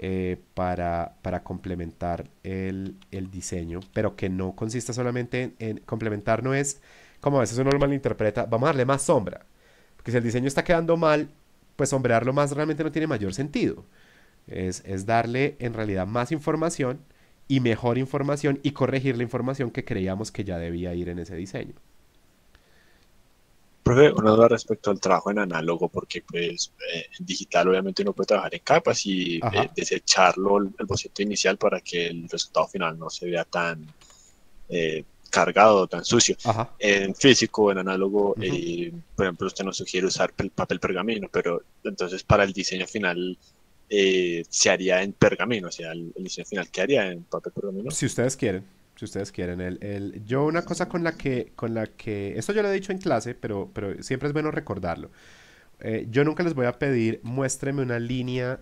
eh, para, complementar el, diseño, pero que no consista solamente en complementar, no es como a veces uno lo malinterpreta, vamos a darle más sombra. Porque si el diseño está quedando mal, pues sombrearlo más realmente no tiene mayor sentido. Es, darle en realidad más información y mejor información y corregir la información que creíamos que ya debía ir en ese diseño. Profe, una duda respecto al trabajo en análogo, porque pues eh, en digital obviamente uno puede trabajar en capas y eh, desecharlo el, boceto inicial para que el resultado final no se vea tan eh, cargado, tan sucio. En físico, en análogo, eh, por ejemplo, usted nos sugiere usar papel pergamino, pero entonces para el diseño final eh, se haría en pergamino, o sea, el, diseño final que haría en papel pergamino. Si ustedes quieren, si ustedes quieren. yo una cosa con la que, con la que, esto yo lo he dicho en clase, pero, pero siempre es bueno recordarlo. Eh, yo nunca les voy a pedir, muéstreme una línea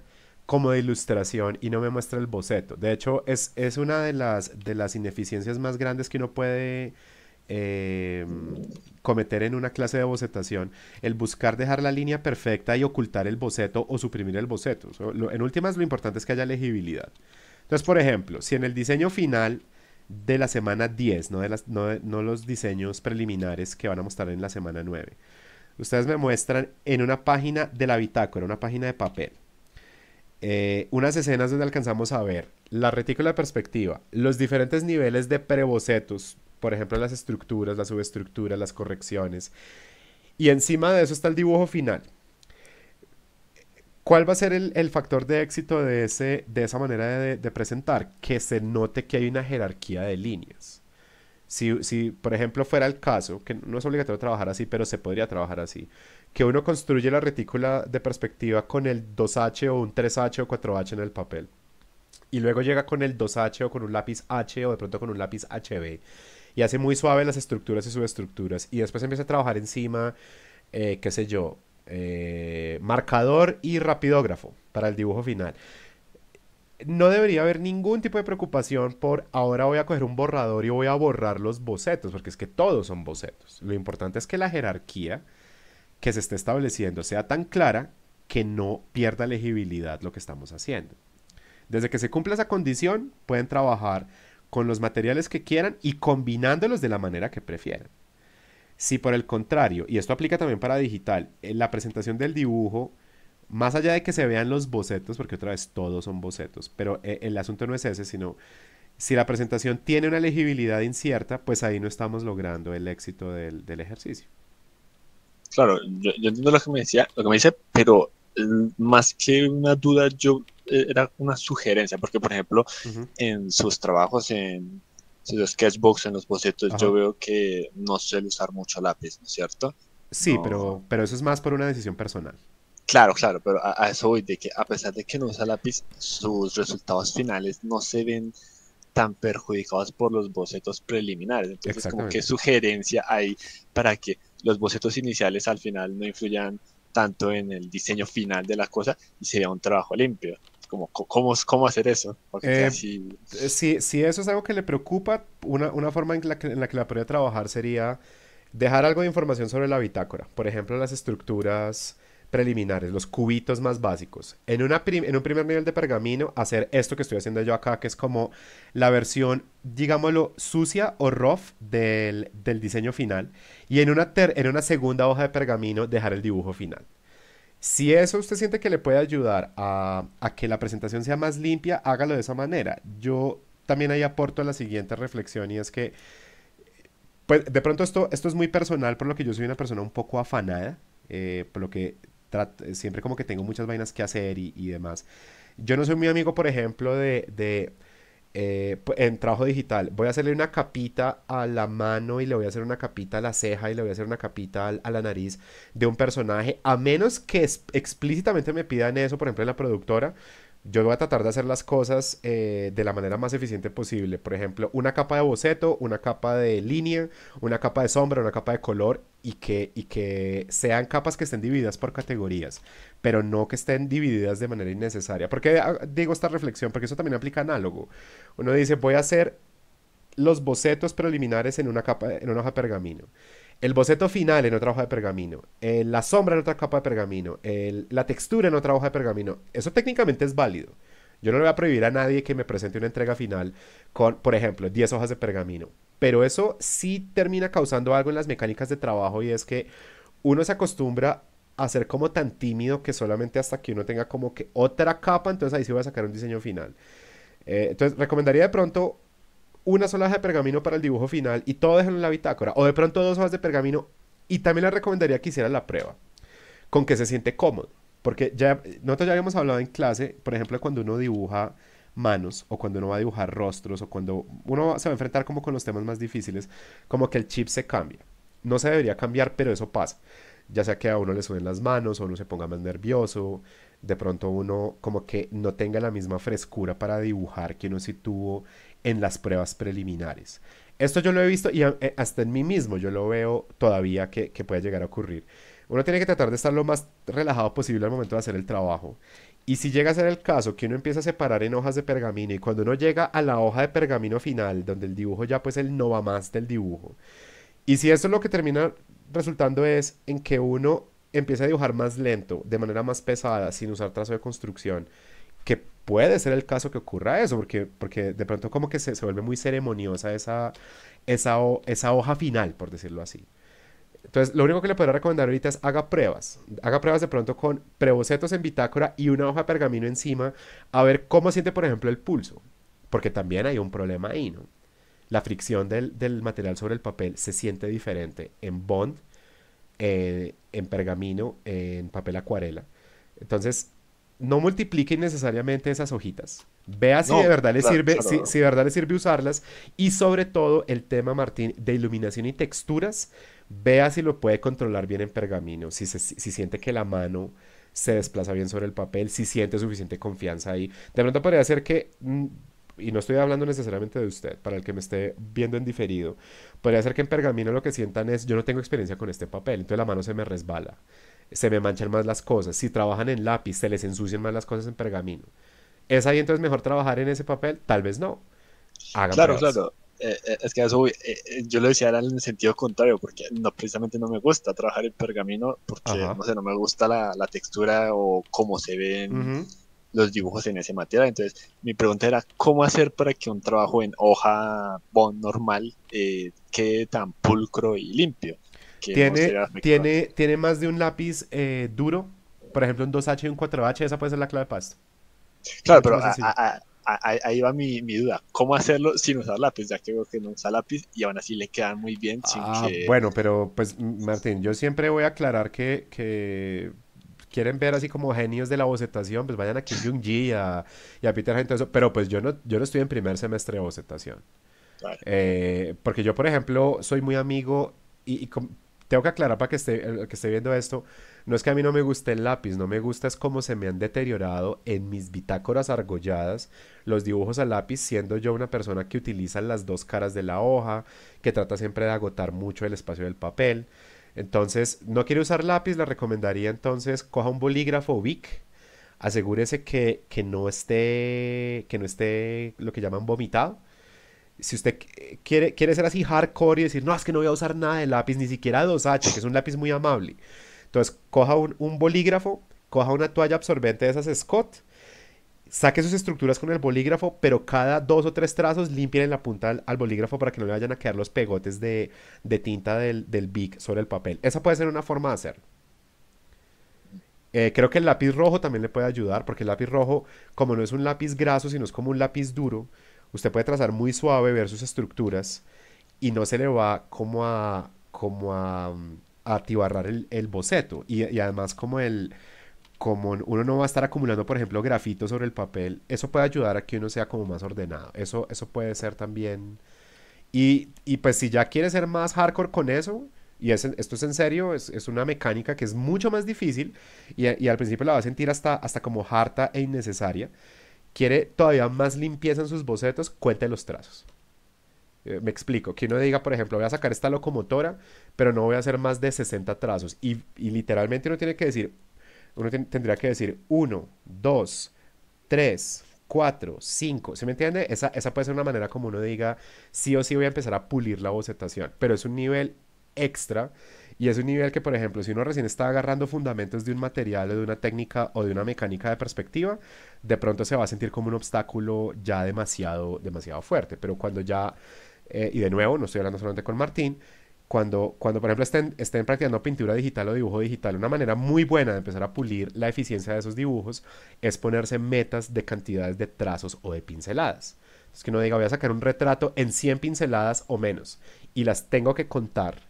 como de ilustración y no me muestra el boceto. De hecho, es, es una de las, de las ineficiencias más grandes que uno puede em, cometer en una clase de bocetación, el buscar dejar la línea perfecta y ocultar el boceto o suprimir el boceto. en últimas, lo importante es que haya legibilidad. Entonces, por ejemplo, si en el diseño final de la semana 10, no, de las, no, no los diseños preliminares que van a mostrar en la semana 9, ustedes me muestran en una página de la bitácora, una página de papel, eh, unas escenas donde alcanzamos a ver la retícula de perspectiva, los diferentes niveles de prebocetos, por ejemplo, las estructuras, las subestructuras, las correcciones. Y encima de eso está el dibujo final. ¿Cuál va a ser el, factor de éxito de, ese, de esa manera de, de, presentar? Que se note que hay una jerarquía de líneas. Si, si, por ejemplo, fuera el caso, que no es obligatorio trabajar así, pero se podría trabajar así, que uno construye la retícula de perspectiva con el 2H o un 3H o 4H en el papel. Y luego llega con el 2H o con un lápiz H o de pronto con un lápiz HB. Y hace muy suave las estructuras y subestructuras. Y después empieza a trabajar encima, eh, qué sé yo, eh, marcador y rapidógrafo para el dibujo final. No debería haber ningún tipo de preocupación por ahora voy a coger un borrador y voy a borrar los bocetos, porque es que todos son bocetos. Lo importante es que la jerarquía que se esté estableciendo sea tan clara que no pierda legibilidad lo que estamos haciendo. Desde que se cumpla esa condición, pueden trabajar con los materiales que quieran y combinándolos de la manera que prefieran. Si por el contrario, y esto aplica también para digital, en eh, la presentación del dibujo, más allá de que se vean los bocetos, porque otra vez todos son bocetos, pero eh, el asunto no es ese, sino si la presentación tiene una legibilidad incierta, pues ahí no estamos logrando el éxito del ejercicio claro, yo, entiendo lo que me decía, lo que me dice, pero más que una duda, yo eh, era una sugerencia, porque por ejemplo, en sus trabajos en, sus sketchbooks, en los bocetos, yo veo que no suele usar mucho lápiz, ¿no es cierto? Sí, pero, pero eso es más por una decisión personal. Claro, claro, pero a, eso voy, de que a pesar de que no usa lápiz, sus resultados finales no se ven tan perjudicados por los bocetos preliminares. Entonces, como qué sugerencia hay para que los bocetos iniciales al final no influyan tanto en el diseño final de la cosa y sería un trabajo limpio. Como, ¿cómo, cómo hacer eso? Eh, eh, si, eso es algo que le preocupa, una, una forma en la, que, en la que la podría trabajar sería dejar algo de información sobre la bitácora. Por ejemplo, las estructuras preliminares, los cubitos más básicos. En, una en un primer nivel de pergamino, hacer esto que estoy haciendo yo acá, que es como la versión, digámoslo, sucia o rough del, diseño final. Y en una, en una segunda hoja de pergamino, dejar el dibujo final. Si eso usted siente que le puede ayudar a, que la presentación sea más limpia, hágalo de esa manera. Yo también ahí aporto la siguiente reflexión y es que, pues de pronto esto, esto es muy personal, por lo que yo soy una persona un poco afanada. Eh, por lo que eh, siempre como que tengo muchas vainas que hacer y, demás. Yo no soy muy amigo, por ejemplo, de, de eh, en trabajo digital, voy a hacerle una capita a la mano y le voy a hacer una capita a la ceja y le voy a hacer una capita a la nariz de un personaje, a menos que explícitamente me pidan eso, por ejemplo, en la productora, yo voy a tratar de hacer las cosas eh, de la manera más eficiente posible. Por ejemplo, una capa de boceto, una capa de línea, una capa de sombra, una capa de color y que, y que sean capas que estén divididas por categorías, pero no que estén divididas de manera innecesaria. ¿Por qué ah, digo esta reflexión? Porque eso también aplica análogo. Uno dice, voy a hacer los bocetos preliminares en una, capa, en una hoja de pergamino. El boceto final en otra hoja de pergamino, la sombra en otra capa de pergamino, la textura en otra hoja de pergamino, eso técnicamente es válido. Yo no le voy a prohibir a nadie que me presente una entrega final con, por ejemplo, 10 hojas de pergamino. Pero eso sí termina causando algo en las mecánicas de trabajo y es que uno se acostumbra a ser como tan tímido que solamente hasta que uno tenga como que otra capa, entonces ahí sí voy a sacar un diseño final. Eh, entonces recomendaría de pronto una sola hoja de pergamino para el dibujo final y todo déjenlo en la bitácora. O de pronto dos hojas de pergamino. Y también les recomendaría que hicieran la prueba. Con que se siente cómodo. Porque ya, nosotros ya habíamos hablado en clase, por ejemplo, cuando uno dibuja manos o cuando uno va a dibujar rostros o cuando uno se va a enfrentar como con los temas más difíciles, como que el chip se cambia. No se debería cambiar, pero eso pasa. Ya sea que a uno le suben las manos o uno se ponga más nervioso, de pronto uno como que no tenga la misma frescura para dibujar que uno si tuvo en las pruebas preliminares. Esto yo lo he visto y eh, hasta en mí mismo yo lo veo todavía que, puede llegar a ocurrir. Uno tiene que tratar de estar lo más relajado posible al momento de hacer el trabajo. Y si llega a ser el caso que uno empieza a separar en hojas de pergamino y cuando uno llega a la hoja de pergamino final, donde el dibujo ya pues él no va más del dibujo, y si eso es lo que termina resultando es en que uno empieza a dibujar más lento, de manera más pesada, sin usar trazo de construcción, que puede ser el caso que ocurra eso, porque, porque de pronto como que se, vuelve muy ceremoniosa esa, esa, esa hoja final, por decirlo así. Entonces, lo único que le puedo recomendar ahorita es haga pruebas. Haga pruebas de pronto con prebocetos en bitácora y una hoja de pergamino encima a ver cómo siente, por ejemplo, el pulso. Porque también hay un problema ahí, ¿no? La fricción del, material sobre el papel se siente diferente en bond, eh, en pergamino, en papel acuarela. Entonces, no multiplique necesariamente esas hojitas. Vea si de verdad le sirve, si de verdad les sirve usarlas. Y sobre todo el tema, Martín, de iluminación y texturas. Vea si lo puede controlar bien en pergamino. Si, si siente que la mano se desplaza bien sobre el papel, si siente suficiente confianza ahí. De pronto podría ser que, mm, y no estoy hablando necesariamente de usted, para el que me esté viendo en diferido, podría ser que en pergamino lo que sientan es, yo no tengo experiencia con este papel, entonces la mano se me resbala se me manchan más las cosas. Si trabajan en lápiz, se les ensucian más las cosas en pergamino. ¿Es ahí entonces mejor trabajar en ese papel? Tal vez no. Hagan claro, claro. Eh, eh, es que eso, eh, yo lo decía en el sentido contrario, porque no, precisamente no me gusta trabajar en pergamino, porque no no me gusta la, textura o cómo se ven los dibujos en ese material. Entonces, mi pregunta era: ¿cómo hacer para que un trabajo en hoja bond normal quede tan pulcro y limpio? tiene, tiene, tiene más de un lápiz eh, duro, por ejemplo un 2H y un 4H, esa puede ser la clave de pasto. Claro, pero ahí va mi, duda. ¿Cómo hacerlo sin usar lápiz? Ya que veo que no usa lápiz y aún así le quedan muy bien. ah, Bueno, pero pues Martín, yo siempre voy a aclarar que, quieren ver así como genios de la bocetación, pues vayan a Kim Jung G y a Peter Gente. eso. Pero pues yo no, yo no estoy en primer semestre de bocetación. Eh, porque yo, por ejemplo, soy muy amigo y, tengo que aclarar para que esté, eh, esté viendo esto, no es que a mí no me guste el lápiz, no me gusta es cómo se me han deteriorado en mis bitácoras argolladas los dibujos a lápiz, siendo yo una persona que utiliza las dos caras de la hoja, que trata siempre de agotar mucho el espacio del papel. Entonces, no quiere usar lápiz, le recomendaría entonces coja un bolígrafo Bic, asegúrese que, que no esté, que no esté lo que llaman vomitado si usted eh, quiere, ser así hardcore y decir, no, es que no voy a usar nada de lápiz, ni siquiera 2H, que es un lápiz muy amable. Entonces, coja un, bolígrafo, coja una toalla absorbente de esas Scott, saque sus estructuras con el bolígrafo, pero cada dos o tres trazos limpien la punta al, bolígrafo para que no le vayan a quedar los pegotes de, tinta del, del BIC sobre el papel. Esa puede ser una forma de hacer eh, creo que el lápiz rojo también le puede ayudar, porque el lápiz rojo, como no es un lápiz graso, sino es como un lápiz duro, usted puede trazar muy suave ver sus estructuras y no se le va como a, como a, atibarrar el, boceto. Y, además como el... Como uno no va a estar acumulando, por ejemplo, grafito sobre el papel, eso puede ayudar a que uno sea como más ordenado. Eso, eso puede ser también... Y, pues si ya quiere ser más hardcore con eso, y esto es en serio, es, una mecánica que es mucho más difícil y, y, al principio la va a sentir hasta, hasta como harta e innecesaria quiere todavía más limpieza en sus bocetos, cuente los trazos. Eh, me explico, que uno diga, por ejemplo, voy a sacar esta locomotora, pero no voy a hacer más de 60 trazos. Y, literalmente uno tiene que decir, uno tendría que decir 1, 2, 3, 4, 5. ¿Se me entiende? Esa, esa puede ser una manera como uno diga, sí o sí voy a empezar a pulir la bocetación, pero es un nivel extra y es un nivel que, por ejemplo, si uno recién está agarrando fundamentos de un material o de una técnica o de una mecánica de perspectiva, de pronto se va a sentir como un obstáculo ya demasiado, demasiado fuerte. Pero cuando ya, eh, y de nuevo, no estoy hablando solamente con Martín, cuando, cuando por ejemplo estén, estén practicando pintura digital o dibujo digital, una manera muy buena de empezar a pulir la eficiencia de esos dibujos es ponerse metas de cantidades de trazos o de pinceladas. Es que no diga, voy a sacar un retrato en 100 pinceladas o menos y las tengo que contar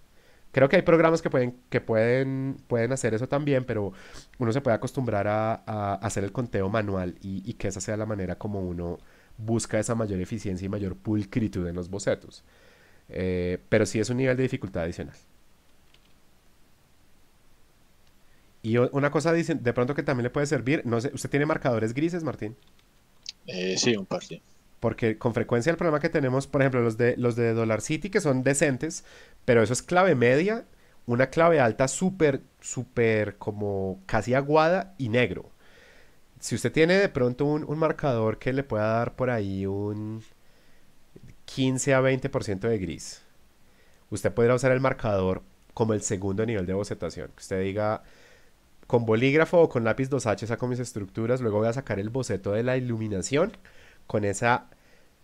Creo que hay programas que pueden, que pueden, pueden hacer eso también, pero uno se puede acostumbrar a, hacer el conteo manual y, que esa sea la manera como uno busca esa mayor eficiencia y mayor pulcritud en los bocetos. Eh, pero sí es un nivel de dificultad adicional. Y una cosa de pronto que también le puede servir, no sé, ¿usted tiene marcadores grises, Martín? Eh, sí, un par, sí. Porque con frecuencia el problema que tenemos, por ejemplo, los de, los de Dollar City, que son decentes, pero eso es clave media, una clave alta súper, súper como casi aguada y negro. Si usted tiene de pronto un, un marcador que le pueda dar por ahí un 15 a 20% de gris, usted podrá usar el marcador como el segundo nivel de bocetación. Que usted diga, con bolígrafo o con lápiz 2H saco mis estructuras, luego voy a sacar el boceto de la iluminación con esa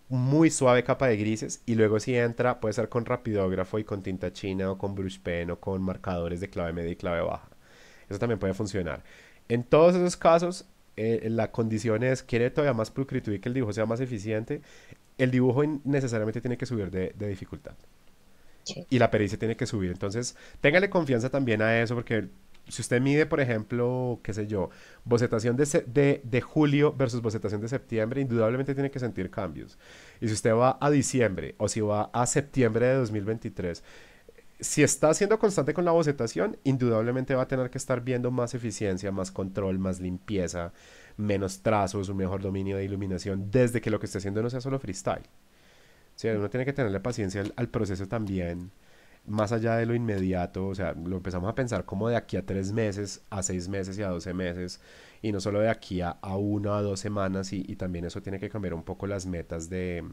muy suave capa de grises y luego si entra puede ser con rapidógrafo y con tinta china o con brush pen o con marcadores de clave media y clave baja. Eso también puede funcionar. En todos esos casos eh, la condición es quiere todavía más pulcritud y que el dibujo sea más eficiente. El dibujo necesariamente tiene que subir de, dificultad. Y la pericia tiene que subir. Entonces, téngale confianza también a eso porque si usted mide, por ejemplo, qué sé yo, bocetación de, julio versus bocetación de septiembre, indudablemente tiene que sentir cambios. Y si usted va a diciembre o si va a septiembre de 2023, si está siendo constante con la bocetación, indudablemente va a tener que estar viendo más eficiencia, más control, más limpieza, menos trazos, un mejor dominio de iluminación, desde que lo que esté haciendo no sea solo freestyle. O sea, uno tiene que tenerle paciencia al proceso también más allá de lo inmediato, o sea, lo empezamos a pensar como de aquí a tres meses, a seis meses y a doce meses, y no solo de aquí a, una o dos semanas, y, también eso tiene que cambiar un poco las metas de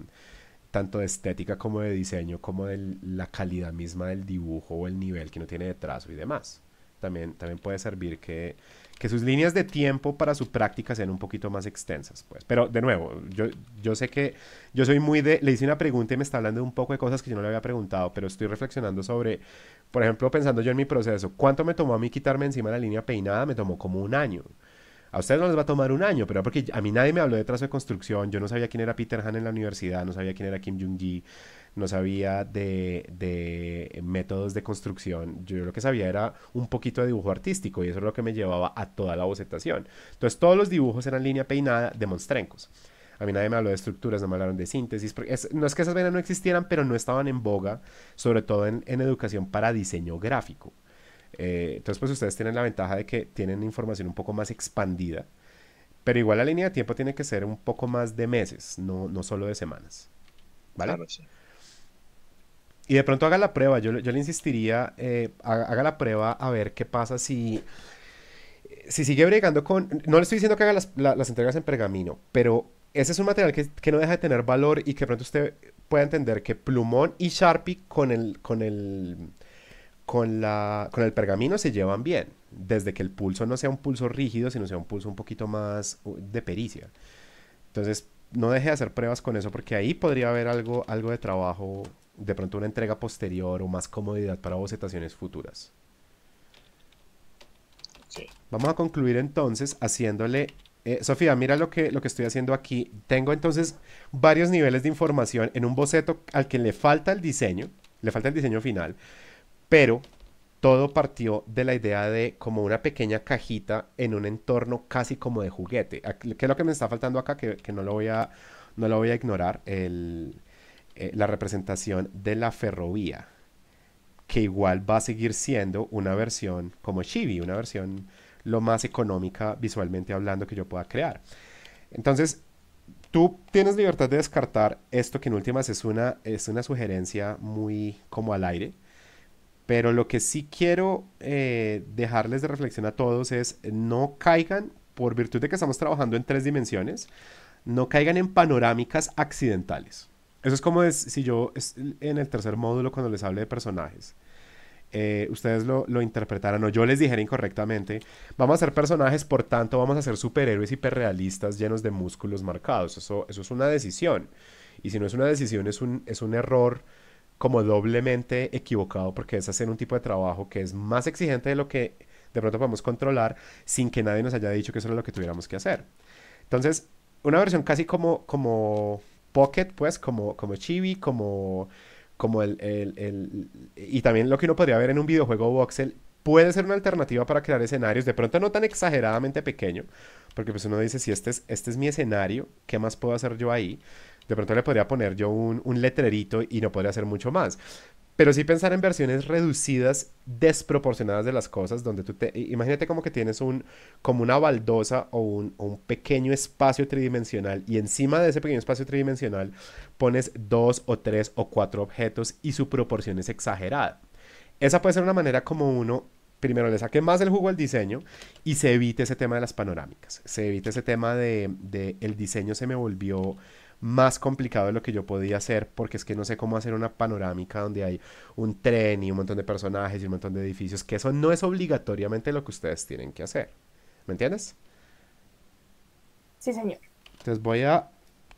tanto de estética como de diseño, como de la calidad misma del dibujo o el nivel que uno tiene de trazo y demás. También, también puede servir que que sus líneas de tiempo para su práctica sean un poquito más extensas, pues. Pero de nuevo, yo, yo sé que yo soy muy de, le hice una pregunta y me está hablando un poco de cosas que yo no le había preguntado, pero estoy reflexionando sobre, por ejemplo, pensando yo en mi proceso, ¿cuánto me tomó a mí quitarme encima la línea peinada? Me tomó como un año. A ustedes no les va a tomar un año, pero porque a mí nadie me habló de trazo de construcción, yo no sabía quién era Peter Han en la universidad, no sabía quién era Kim jung gi no sabía de, métodos de construcción, yo lo que sabía era un poquito de dibujo artístico y eso es lo que me llevaba a toda la bocetación. Entonces todos los dibujos eran línea peinada de monstrencos. A mí nadie me habló de estructuras, no me hablaron de síntesis. Porque no es que esas venas no existieran, pero no estaban en boga, sobre todo en, educación para diseño gráfico. Eh, entonces, pues ustedes tienen la ventaja de que tienen información un poco más expandida. Pero igual la línea de tiempo tiene que ser un poco más de meses, no, no solo de semanas. ¿Vale? Claro, sí. Y de pronto haga la prueba, yo, le insistiría, eh, haga, la prueba a ver qué pasa si si sigue bregando con... No le estoy diciendo que haga las, las entregas en pergamino, pero ese es un material que, no deja de tener valor y que pronto usted pueda entender que plumón y Sharpie con el, con con la, con el pergamino se llevan bien, desde que el pulso no sea un pulso rígido, sino sea un pulso un poquito más uh, de pericia. Entonces, no deje de hacer pruebas con eso, porque ahí podría haber algo, algo de trabajo de pronto una entrega posterior o más comodidad para bocetaciones futuras. Vamos a concluir entonces haciéndole... Eh, Sofía, mira lo que, lo que estoy haciendo aquí. Tengo entonces varios niveles de información en un boceto al que le falta el diseño, le falta el diseño final, pero todo partió de la idea de como una pequeña cajita en un entorno casi como de juguete. ¿Qué es lo que me está faltando acá? Que, que no, lo voy a, no lo voy a ignorar. El, eh, la representación de la ferrovía, que igual va a seguir siendo una versión como Chibi, una versión lo más económica visualmente hablando que yo pueda crear. Entonces, tú tienes libertad de descartar esto que en últimas es una, es una sugerencia muy como al aire. Pero lo que sí quiero eh, dejarles de reflexión a todos es no caigan, por virtud de que estamos trabajando en tres dimensiones, no caigan en panorámicas accidentales. Eso es como si yo en el tercer módulo cuando les hable de personajes. Eh, ustedes lo, lo, interpretaran o yo les dijera incorrectamente, vamos a ser personajes, por tanto vamos a ser superhéroes hiperrealistas llenos de músculos marcados. Eso, eso es una decisión. Y si no es una decisión, es un, es un error como doblemente equivocado porque es hacer un tipo de trabajo que es más exigente de lo que de pronto podemos controlar sin que nadie nos haya dicho que eso era lo que tuviéramos que hacer. Entonces, una versión casi como, como pocket, pues, como, como chibi, como, como el, el, Y también lo que uno podría ver en un videojuego voxel puede ser una alternativa para crear escenarios, de pronto no tan exageradamente pequeño, porque pues uno dice, si este es, este es mi escenario, ¿qué más puedo hacer yo ahí? De pronto le podría poner yo un, letrerito y no podría hacer mucho más. Pero sí pensar en versiones reducidas, desproporcionadas de las cosas, donde tú te... Imagínate como que tienes un, como una baldosa o un, un pequeño espacio tridimensional y encima de ese pequeño espacio tridimensional pones dos o tres o cuatro objetos y su proporción es exagerada. Esa puede ser una manera como uno primero le saque más el jugo al diseño y se evite ese tema de las panorámicas. Se evite ese tema de, de el diseño se me volvió más complicado de lo que yo podía hacer, porque es que no sé cómo hacer una panorámica donde hay un tren y un montón de personajes y un montón de edificios, que eso no es obligatoriamente lo que ustedes tienen que hacer. ¿Me entiendes? Sí, señor. Entonces voy a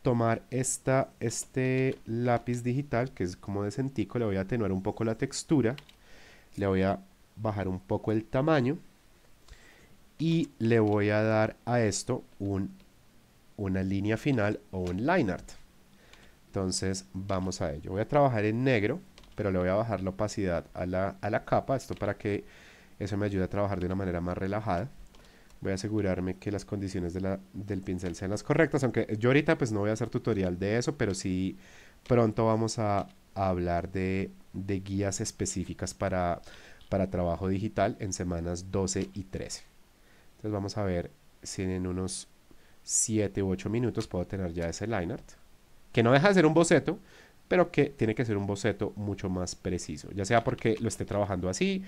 tomar esta, este lápiz digital, que es como de centico, le voy a atenuar un poco la textura, le voy a bajar un poco el tamaño y le voy a dar a esto un una línea final o un line art. Entonces vamos a ello. Voy a trabajar en negro, pero le voy a bajar la opacidad a la, capa. Esto para que eso me ayude a trabajar de una manera más relajada. Voy a asegurarme que las condiciones del pincel sean las correctas. Aunque yo ahorita pues no voy a hacer tutorial de eso, pero sí pronto vamos a, hablar de, guías específicas para, para trabajo digital en semanas 12 y 13. Entonces vamos a ver si en unos 7 u 8 minutos puedo tener ya ese line art, que no deja de ser un boceto, pero que tiene que ser un boceto mucho más preciso, ya sea porque lo esté trabajando así,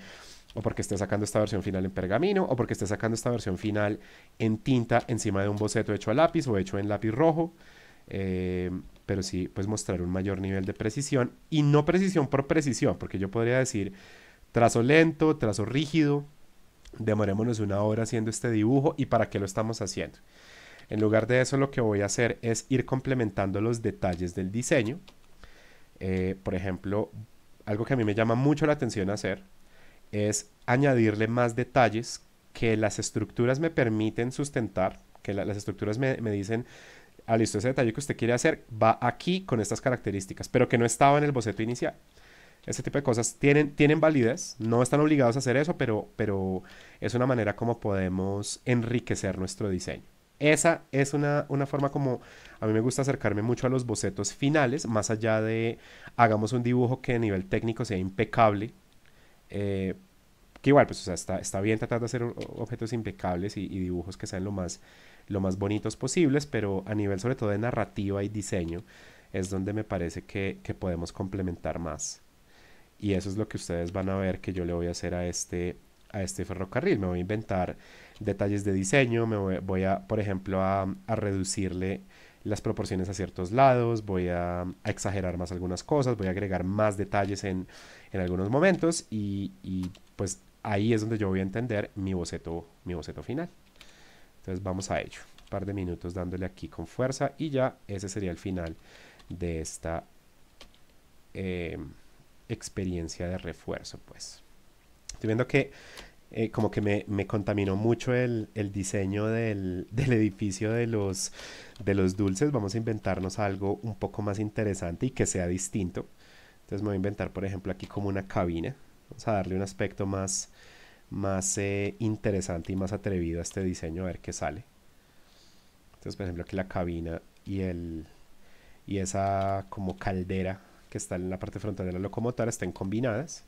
o porque esté sacando esta versión final en pergamino, o porque esté sacando esta versión final en tinta encima de un boceto hecho a lápiz o hecho en lápiz rojo. Eh, pero sí, pues mostrar un mayor nivel de precisión y no precisión por precisión, porque yo podría decir trazo lento, trazo rígido, demorémonos una hora haciendo este dibujo y para qué lo estamos haciendo. En lugar de eso lo que voy a hacer es ir complementando los detalles del diseño. Eh, por ejemplo, algo que a mí me llama mucho la atención hacer es añadirle más detalles que las estructuras me permiten sustentar, que las estructuras me, dicen, ah, listo, ese detalle que usted quiere hacer va aquí con estas características, pero que no estaba en el boceto inicial. Ese tipo de cosas tienen, tienen validez, no están obligados a hacer eso, pero, pero es una manera como podemos enriquecer nuestro diseño. Esa es una, forma como a mí me gusta acercarme mucho a los bocetos finales, más allá de hagamos un dibujo que a nivel técnico sea impecable. Eh, que igual, pues, está, está, bien tratar de hacer objetos impecables y, dibujos que sean lo más, lo más bonitos posibles, pero a nivel sobre todo de narrativa y diseño es donde me parece que, podemos complementar más. Y eso es lo que ustedes van a ver que yo le voy a hacer a este, a este ferrocarril. Me voy a inventar detalles de diseño, me voy, a, por ejemplo, a, reducirle las proporciones a ciertos lados, voy a, exagerar más algunas cosas, voy a agregar más detalles en, algunos momentos y, pues ahí es donde yo voy a entender mi boceto, mi boceto final. Entonces vamos a ello. Un par de minutos dándole aquí con fuerza y ya ese sería el final de esta eh, experiencia de refuerzo pues. Estoy viendo que eh, como que me, contaminó mucho el, diseño del, edificio de los, dulces. Vamos a inventarnos algo un poco más interesante y que sea distinto. Entonces me voy a inventar, por ejemplo, aquí como una cabina. Vamos a darle un aspecto más, más eh, interesante y más atrevido a este diseño, a ver qué sale. Entonces, por ejemplo, aquí la cabina y, y esa como caldera que está en la parte frontal de la locomotora estén combinadas.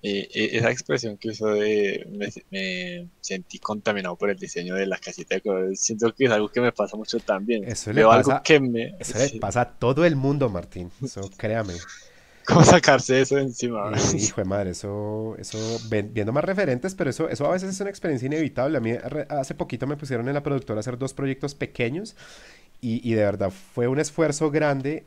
Eh, eh, esa expresión que usó de me, sentí contaminado por el diseño de la casita de siento que es algo que me pasa mucho también. Eso le, pasa, algo que me... pasa a todo el mundo, Martín. Eso, [laughs] créame. ¿Cómo sacarse eso encima? Eh, hijo de madre, eso, eso viendo más referentes, pero eso, eso a veces es una experiencia inevitable. A mí hace poquito me pusieron en la productora a hacer dos proyectos pequeños y, y, de verdad fue un esfuerzo grande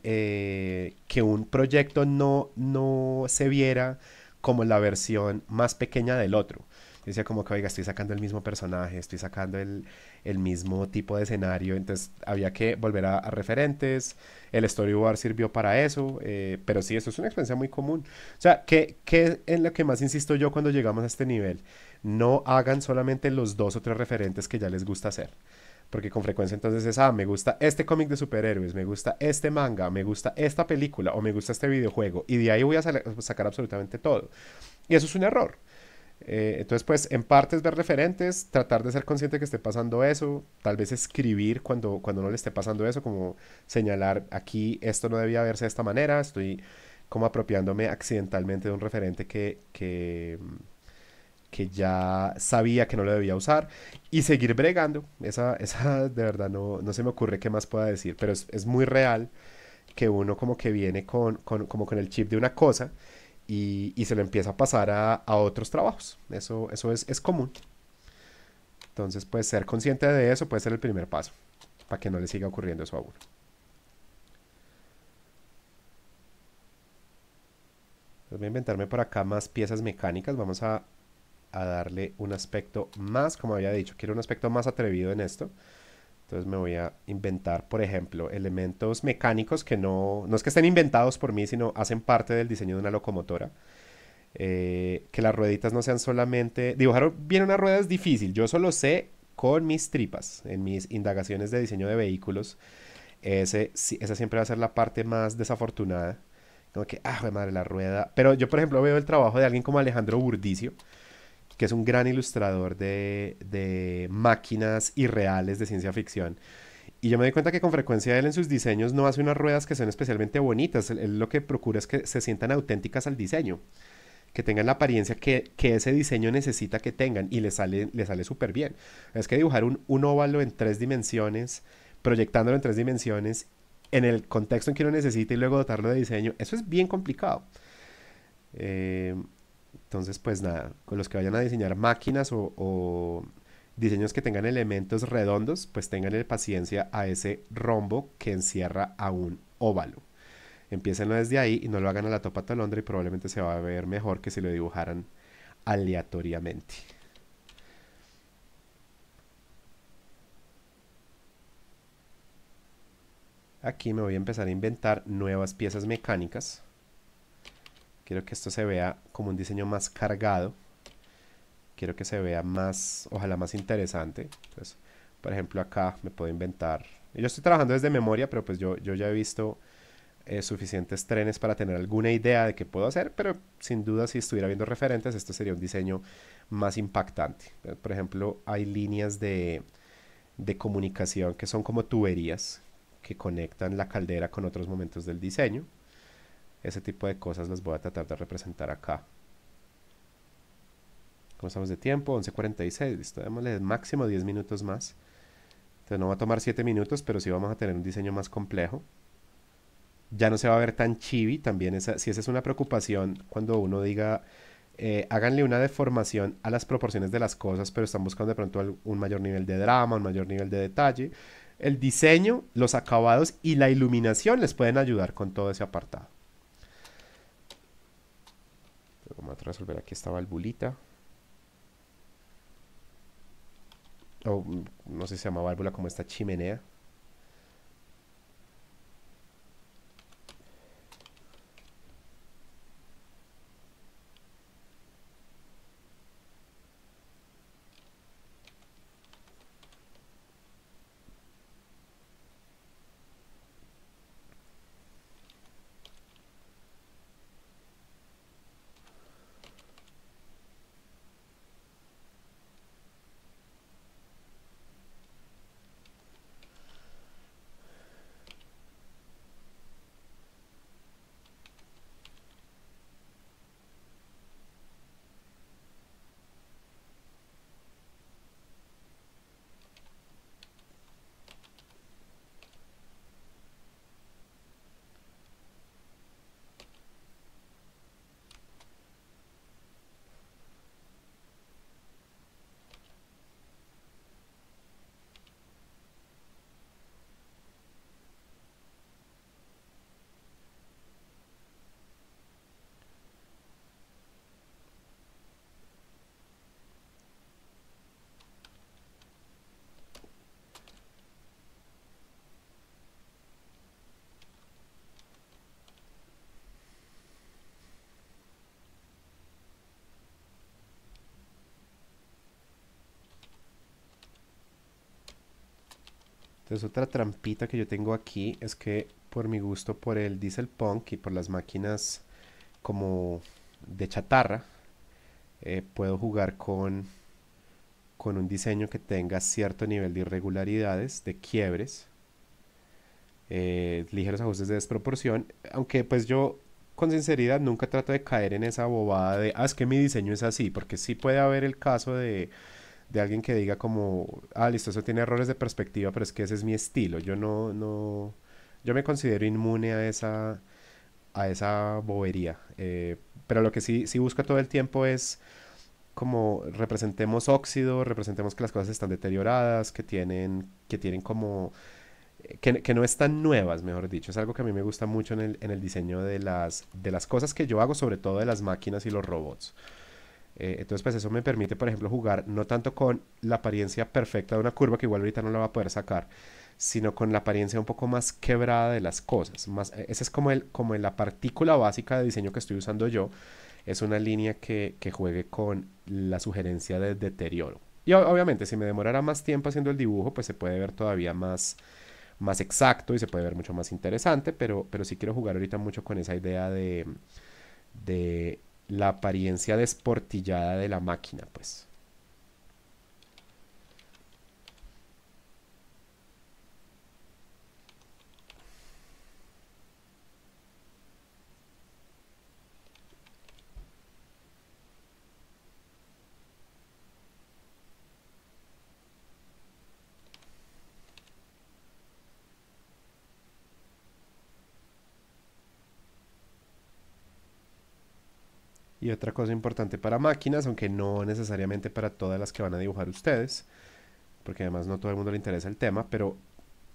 que un proyecto no, no se viera como la versión más pequeña del otro. decía como que, oiga, estoy sacando el mismo personaje, estoy sacando el, mismo tipo de escenario, entonces había que volver a, referentes, el storyboard sirvió para eso, eh, pero sí, eso es una experiencia muy común. O sea, que, es en lo que más insisto yo cuando llegamos a este nivel, no hagan solamente los dos o tres referentes que ya les gusta hacer porque con frecuencia entonces es, ah, me gusta este cómic de superhéroes, me gusta este manga, me gusta esta película o me gusta este videojuego. Y de ahí voy a pues, sacar absolutamente todo. Y eso es un error. Eh, entonces, pues, en parte es ver referentes, tratar de ser consciente que esté pasando eso, tal vez escribir cuando, cuando no le esté pasando eso, como señalar aquí esto no debía verse de esta manera, estoy como apropiándome accidentalmente de un referente que mm, que ya sabía que no lo debía usar y seguir bregando. Esa, [laughs] esa de verdad no, se me ocurre qué más pueda decir, pero es, muy real que uno como que viene con, como con el chip de una cosa y, se lo empieza a pasar a, otros trabajos. Eso, eso es, es, común. Entonces, pues ser consciente de eso puede ser el primer paso para que no le siga ocurriendo eso a uno. Voy a inventarme por acá más piezas mecánicas. Vamos a a darle un aspecto más, como había dicho, quiero un aspecto más atrevido en esto. Entonces me voy a inventar, por ejemplo, elementos mecánicos que no, no es que estén inventados por mí, sino hacen parte del diseño de una locomotora. Eh, que las rueditas no sean solamente... Dibujar bien una rueda es difícil, yo solo sé con mis tripas, en mis indagaciones de diseño de vehículos. Ese, esa siempre va a ser la parte más desafortunada. Como que, ah, madre, la rueda. Pero yo, por ejemplo, veo el trabajo de alguien como Alejandro Burdicio, que es un gran ilustrador de, de máquinas irreales de ciencia ficción. Y yo me doy cuenta que con frecuencia él en sus diseños no hace unas ruedas que son especialmente bonitas. Él, lo que procura es que se sientan auténticas al diseño. Que tengan la apariencia que, ese diseño necesita que tengan. Y le sale, le sale súper bien. Es que dibujar un, un, óvalo en tres dimensiones, proyectándolo en tres dimensiones, en el contexto en que uno necesita y luego dotarlo de diseño, eso es bien complicado. Eh, entonces, pues nada, con los que vayan a diseñar máquinas o, diseños que tengan elementos redondos, pues tengan paciencia a ese rombo que encierra a un óvalo. Empiecen desde ahí y no lo hagan a la topa talondra y probablemente se va a ver mejor que si lo dibujaran aleatoriamente. Aquí me voy a empezar a inventar nuevas piezas mecánicas. Quiero que esto se vea como un diseño más cargado. Quiero que se vea más, ojalá más interesante. por ejemplo, acá me puedo inventar. Yo estoy trabajando desde memoria, pero pues yo, yo ya he visto eh, suficientes trenes para tener alguna idea de qué puedo hacer, pero sin duda si estuviera viendo referentes, esto sería un diseño más impactante. Eh, por ejemplo, hay líneas de comunicación que son como tuberías que conectan la caldera con otros momentos del diseño. Ese tipo de cosas las voy a tratar de representar acá. ¿Cómo estamos de tiempo? 11.46. Listo, démosle máximo 10 minutos más. Entonces no va a tomar 7 minutos, pero sí vamos a tener un diseño más complejo. Ya no se va a ver tan chivi, También si esa es una preocupación cuando uno diga... Eh, háganle una deformación a las proporciones de las cosas, pero están buscando de pronto un mayor nivel de drama, un mayor nivel de detalle. El diseño, los acabados y la iluminación les pueden ayudar con todo ese apartado. Vamos a resolver aquí esta valvulita. O mm, no sé si se llama válvula como esta chimenea. otra trampita que yo tengo aquí es que por mi gusto por el diesel punk y por las máquinas como de chatarra, eh, puedo jugar con, con un diseño que tenga cierto nivel de irregularidades, de quiebres, eh, ligeros ajustes de desproporción, aunque pues yo con sinceridad nunca trato de caer en esa bobada de, ah, es que mi diseño es así, porque si puede haber el caso de de alguien que diga como, ah, listo, eso tiene errores de perspectiva, pero es que ese es mi estilo. Yo no, no, yo me considero inmune a esa, a esa bobería. Eh, pero lo que sí, sí busco todo el tiempo es como representemos óxido, representemos que las cosas están deterioradas, que tienen, que tienen como... Eh, que, no están nuevas, mejor dicho. Es algo que a mí me gusta mucho en el, en el diseño de las, de las cosas que yo hago, sobre todo de las máquinas y los robots. Eh, entonces, pues eso me permite, por ejemplo, jugar no tanto con la apariencia perfecta de una curva, que igual ahorita no la va a poder sacar, sino con la apariencia un poco más quebrada de las cosas. Más, eh, esa es como, el, como la partícula básica de diseño que estoy usando yo. Es una línea que, juegue con la sugerencia de deterioro. Y obviamente, si me demorara más tiempo haciendo el dibujo, pues se puede ver todavía más, más exacto y se puede ver mucho más interesante, pero, pero sí quiero jugar ahorita mucho con esa idea de, de la apariencia desportillada de la máquina, pues. Y otra cosa importante para máquinas, aunque no necesariamente para todas las que van a dibujar ustedes, porque además no todo el mundo le interesa el tema, pero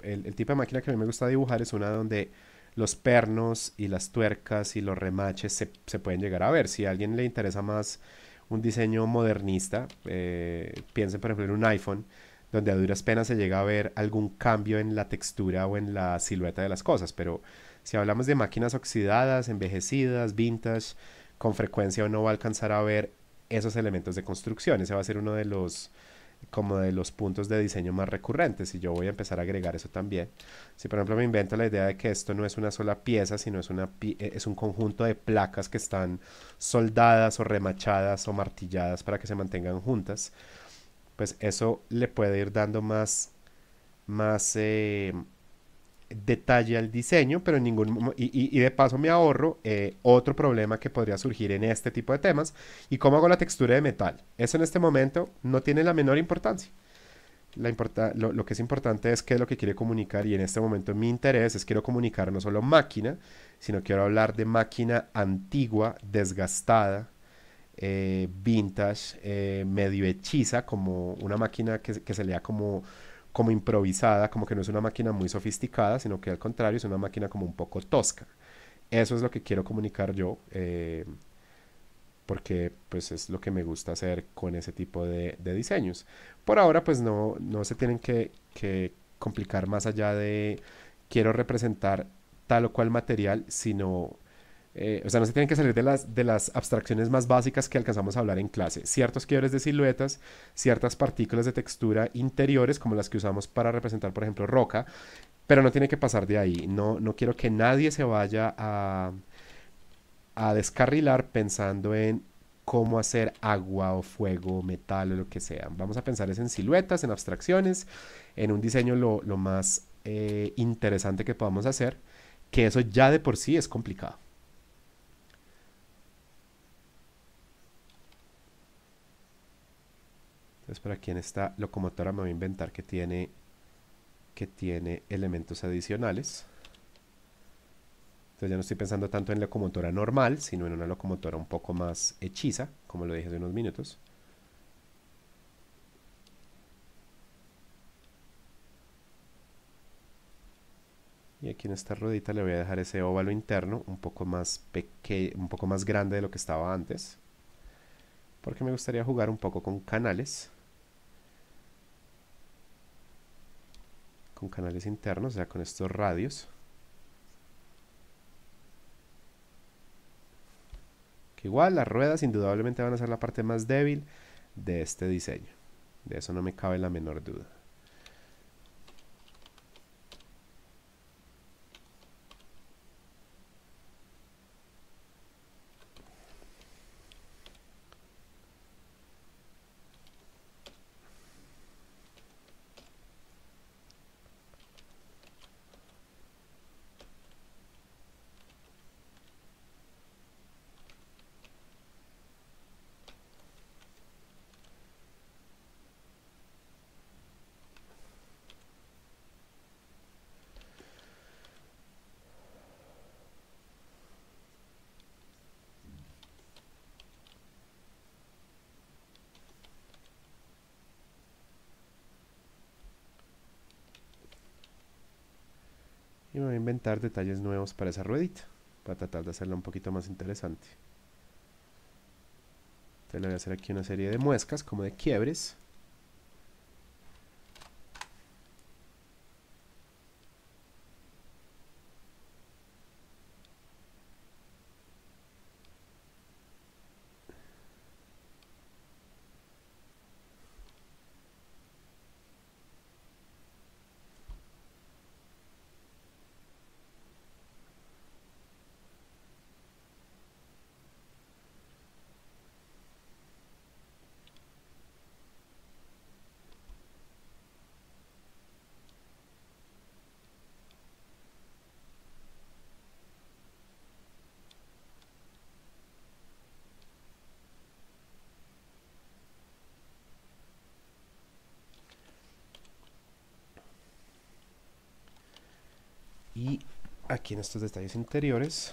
el, tipo de máquina que a mí me gusta dibujar es una donde los pernos y las tuercas y los remaches se, pueden llegar a ver. Si a alguien le interesa más un diseño modernista, eh, piensen por ejemplo en un iPhone, donde a duras penas se llega a ver algún cambio en la textura o en la silueta de las cosas, pero si hablamos de máquinas oxidadas, envejecidas, vintage, con frecuencia uno va a alcanzar a ver esos elementos de construcción. Ese va a ser uno de los como de los puntos de diseño más recurrentes y yo voy a empezar a agregar eso también. Si por ejemplo me invento la idea de que esto no es una sola pieza, sino es, eh, un conjunto de placas que están soldadas o remachadas o martilladas para que se mantengan juntas, pues eso le puede ir dando más, más eh, detalle al diseño, pero en ningún y, y, de paso me ahorro eh, otro problema que podría surgir en este tipo de temas y cómo hago la textura de metal. Eso en este momento no tiene la menor importancia. La importa lo, que es importante es qué es lo que quiere comunicar y en este momento mi interés es quiero comunicar no solo máquina, sino quiero hablar de máquina antigua, desgastada, eh, vintage, eh, medio hechiza, como una máquina que, que se lea como como improvisada, como que no es una máquina muy sofisticada, sino que al contrario es una máquina como un poco tosca. Eso es lo que quiero comunicar yo, eh, porque pues es lo que me gusta hacer con ese tipo de, diseños. Por ahora pues no, no se tienen que complicar más allá de quiero representar tal o cual material, sino eh, o sea, no se tienen que salir de las, de las abstracciones más básicas que alcanzamos a hablar en clase. Ciertos quiebres de siluetas, ciertas partículas de textura interiores, como las que usamos para representar, por ejemplo, roca, pero no tiene que pasar de ahí. No, quiero que nadie se vaya a, descarrilar pensando en cómo hacer agua o fuego, metal o lo que sea. Vamos a pensar es en siluetas, en abstracciones, en un diseño lo, más eh, interesante que podamos hacer, que eso ya de por sí es complicado. Entonces por aquí en esta locomotora me voy a inventar que tiene, que tiene elementos adicionales. Entonces ya no estoy pensando tanto en locomotora normal, sino en una locomotora un poco más hechiza, como lo dije hace unos minutos. Y aquí en esta ruedita le voy a dejar ese óvalo interno un poco más un poco más grande de lo que estaba antes. Porque me gustaría jugar un poco con canales. con canales internos, o sea, con estos radios. Que igual las ruedas indudablemente van a ser la parte más débil de este diseño. De eso no me cabe la menor duda. detalles nuevos para esa ruedita, para tratar de hacerla un poquito más interesante. Entonces le voy a hacer aquí una serie de muescas, como de quiebres. aquí en estos detalles interiores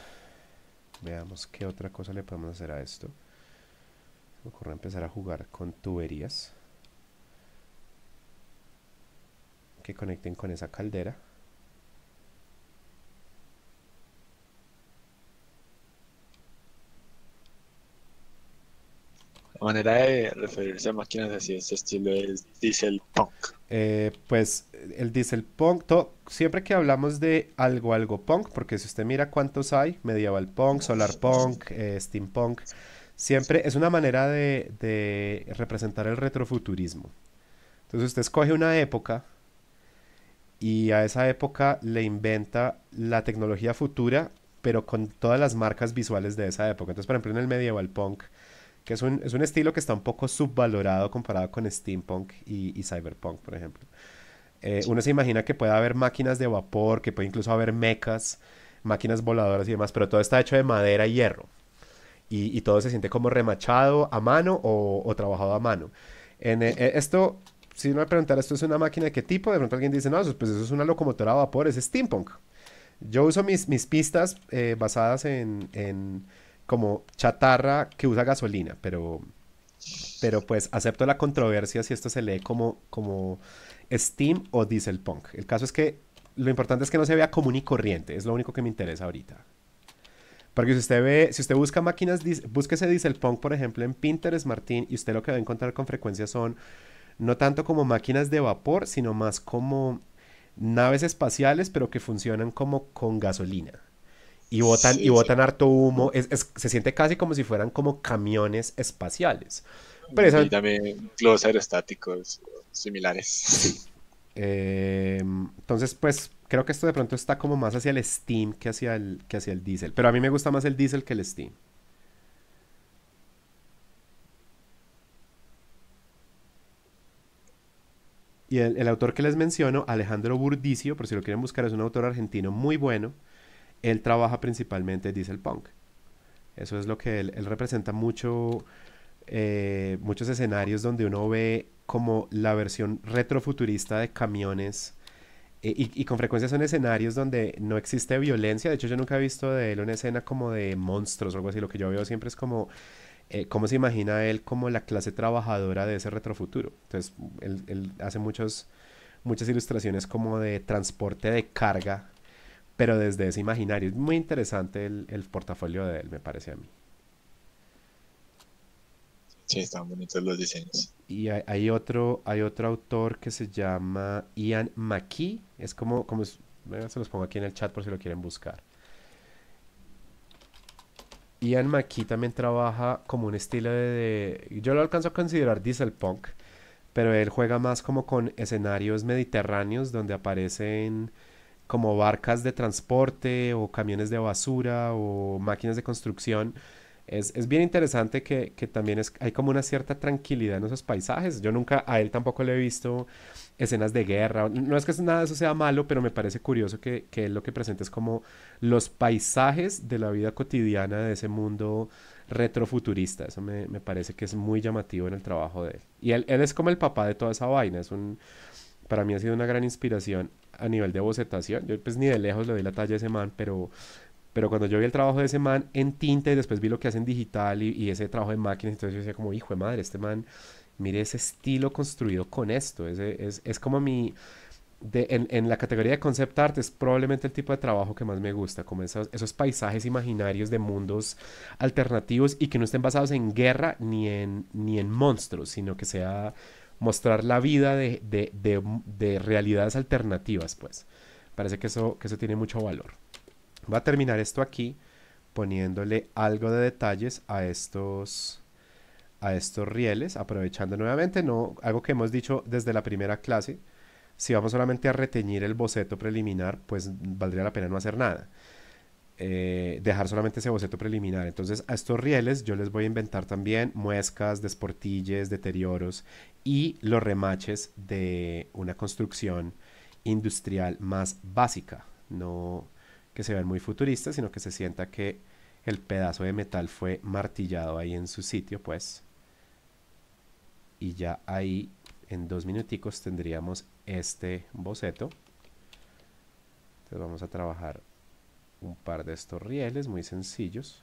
veamos qué otra cosa le podemos hacer a esto me ocurre empezar a jugar con tuberías que conecten con esa caldera La manera de referirse a máquinas así de este estilo es diesel punk eh, pues el diesel punk, siempre que hablamos de algo, algo punk, porque si usted mira cuántos hay, medieval punk, solar punk, eh, steampunk, siempre es una manera de, representar el retrofuturismo. Entonces usted escoge una época y a esa época le inventa la tecnología futura, pero con todas las marcas visuales de esa época. Entonces, por ejemplo, en el medieval punk, que es un, estilo que está un poco subvalorado comparado con steampunk y cyberpunk, por ejemplo. Eh, uno se imagina que puede haber máquinas de vapor, que puede incluso haber mecas, máquinas voladoras y demás, pero todo está hecho de madera y hierro. Y, todo se siente como remachado a mano o, trabajado a mano. En, eh, eh, esto, si uno me preguntara, ¿esto es una máquina de qué tipo? De pronto alguien dice, no, pues eso es una locomotora a vapor, es steampunk. Yo uso mis, pistas basadas en, como chatarra que usa gasolina, pero pero pues acepto la controversia si esto se lee como, como Steam o punk. El caso es que lo importante es que no se vea común y corriente, es lo único que me interesa ahorita. Porque si usted ve, si usted busca máquinas, búsquese punk, por ejemplo, en Pinterest, Martín, y usted lo que va a encontrar con frecuencia son no tanto como máquinas de vapor, sino más como naves espaciales, pero que funcionan como con gasolina. Y botan, y botan harto humo. se siente casi como si fueran como camiones espaciales. Y aerostáticos similares. Em, entonces, pues creo que esto de pronto está como más hacia el Steam que hacia el, que el Diesel. Pero a mí me gusta más el Diesel que el Steam. Y el, autor que les menciono, Alejandro Burdicio, por si lo quieren buscar, es un autor argentino muy bueno. Él trabaja principalmente diesel punk. Eso es lo que él, representa mucho, eh, muchos escenarios donde uno ve como la versión retrofuturista de camiones. Eh, y, con frecuencia son escenarios donde no existe violencia. De hecho, yo nunca he visto de él una escena como de monstruos o algo así. Lo que yo veo siempre es como eh, cómo se imagina él como la clase trabajadora de ese retrofuturo. Entonces, él, él hace muchos, muchas ilustraciones como de transporte de carga, pero desde ese imaginario. Es muy interesante el, el portafolio de él, me parece a mí. Sí, están bonitos los diseños. Y hay, otro, hay otro autor que se llama Ian McKee. Es como, como se los pongo aquí en el chat por si lo quieren buscar. Ian McKee también trabaja como un estilo de, de yo lo alcanzo a considerar diesel punk, pero él juega más como con escenarios mediterráneos donde aparecen como barcas de transporte o camiones de basura o máquinas de construcción es, es, bien interesante que, que también es, hay como una cierta tranquilidad en esos paisajes. Yo nunca, a él tampoco le he visto escenas de guerra. No es que nada de eso sea malo, pero me parece curioso que, que él lo que presenta es como los paisajes de la vida cotidiana de ese mundo retrofuturista. Eso me, me parece que es muy llamativo en el trabajo de él. Y él, él es como el papá de toda esa vaina. Es un, para mí ha sido una gran inspiración a nivel de bocetación. Yo pues ni de lejos le doy la talla a ese man, pero pero cuando yo vi el trabajo de ese man en tinta y después vi lo que hacen digital y, ese trabajo de máquinas, entonces yo decía como, hijo de madre, este man, mire ese estilo construido con esto. Es, es, es como mi... De, en, la categoría de concept art es probablemente el tipo de trabajo que más me gusta, como esos, esos paisajes imaginarios de mundos alternativos y que no estén basados en guerra ni en, ni en monstruos, sino que sea mostrar la vida de, de realidades alternativas, pues. Parece que eso, que eso tiene mucho valor. Voy a terminar esto aquí poniéndole algo de detalles a estos a estos rieles, aprovechando nuevamente algo que hemos dicho desde la primera clase. Si vamos solamente a reteñir el boceto preliminar, pues valdría la pena no hacer nada. Eh, dejar solamente ese boceto preliminar. Entonces a estos rieles yo les voy a inventar también muescas, desportilles, deterioros y los remaches de una construcción industrial más básica. No, que se vean muy futuristas, sino que se sienta que el pedazo de metal fue martillado ahí en su sitio, pues. Y ya ahí, en dos minuticos, tendríamos este boceto. Entonces vamos a trabajar un par de estos rieles muy sencillos.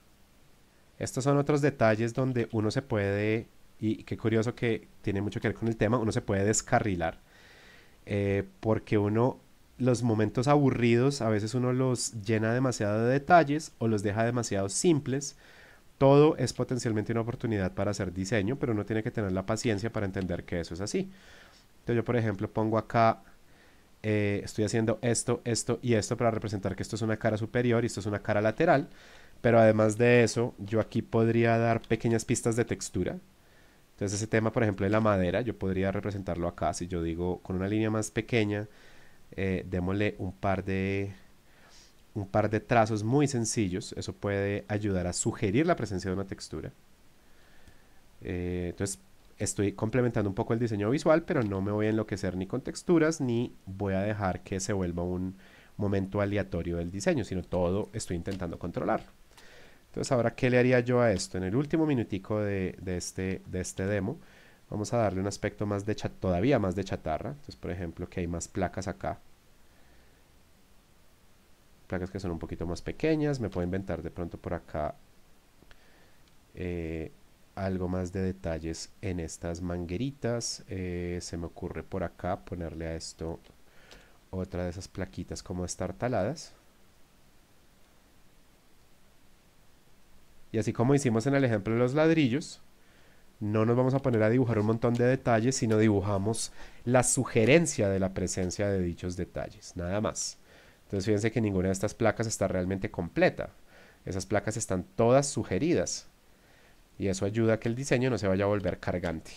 Estos son otros detalles donde uno se puede, y qué curioso que tiene mucho que ver con el tema, uno se puede descarrilar. Eh, porque uno los momentos aburridos a veces uno los llena demasiado de detalles o los deja demasiado simples. Todo es potencialmente una oportunidad para hacer diseño, pero uno tiene que tener la paciencia para entender que eso es así. Entonces yo, por ejemplo, pongo acá, eh, estoy haciendo esto, esto y esto para representar que esto es una cara superior y esto es una cara lateral. Pero además de eso, yo aquí podría dar pequeñas pistas de textura. Entonces ese tema, por ejemplo, de la madera, yo podría representarlo acá. Si yo digo con una línea más pequeña, eh, démosle un par de un par de trazos muy sencillos. Eso puede ayudar a sugerir la presencia de una textura. Eh, entonces, estoy complementando un poco el diseño visual, pero no me voy a enloquecer ni con texturas, ni voy a dejar que se vuelva un momento aleatorio del diseño, sino todo estoy intentando controlar. Entonces, ahora, ¿qué le haría yo a esto? En el último minutico de este, este demo, vamos a darle un aspecto más de todavía más de chatarra. Entonces, por ejemplo, que hay más placas acá. Placas que son un poquito más pequeñas. Me puedo inventar de pronto por acá eh, algo más de detalles en estas mangueritas. Eh, se me ocurre por acá ponerle a esto otra de esas plaquitas como estar taladas. Y así como hicimos en el ejemplo de los ladrillos, no nos vamos a poner a dibujar un montón de detalles, sino dibujamos la sugerencia de la presencia de dichos detalles, nada más. Entonces fíjense que ninguna de estas placas está realmente completa. Esas placas están todas sugeridas. Y eso ayuda a que el diseño no se vaya a volver cargante.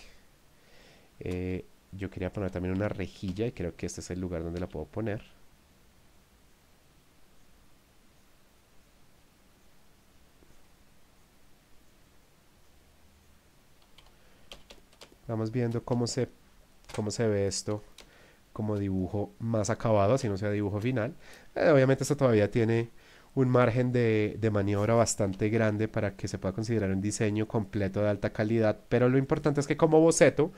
Eh, yo quería poner también una rejilla y creo que este es el lugar donde la puedo poner. Vamos viendo cómo se, cómo se ve esto como dibujo más acabado, si no sea dibujo final. Eh, obviamente esto todavía tiene un margen de, maniobra bastante grande para que se pueda considerar un diseño completo de alta calidad, pero lo importante es que como boceto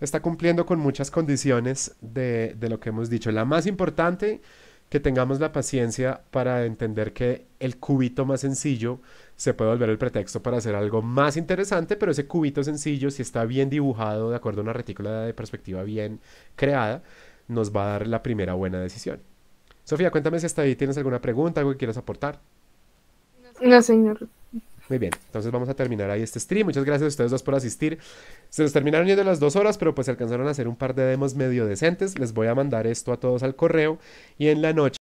está cumpliendo con muchas condiciones de, de lo que hemos dicho. La más importante, que tengamos la paciencia para entender que el cubito más sencillo se puede volver el pretexto para hacer algo más interesante, pero ese cubito sencillo, si está bien dibujado de acuerdo a una retícula de perspectiva bien creada, nos va a dar la primera buena decisión. Sofía, cuéntame si hasta ahí tienes alguna pregunta, algo que quieras aportar. No, señor. Muy bien, entonces vamos a terminar ahí este stream. Muchas gracias a ustedes dos por asistir. Se nos terminaron yendo las dos horas, pero pues alcanzaron a hacer un par de demos medio decentes. Les voy a mandar esto a todos al correo y en la noche.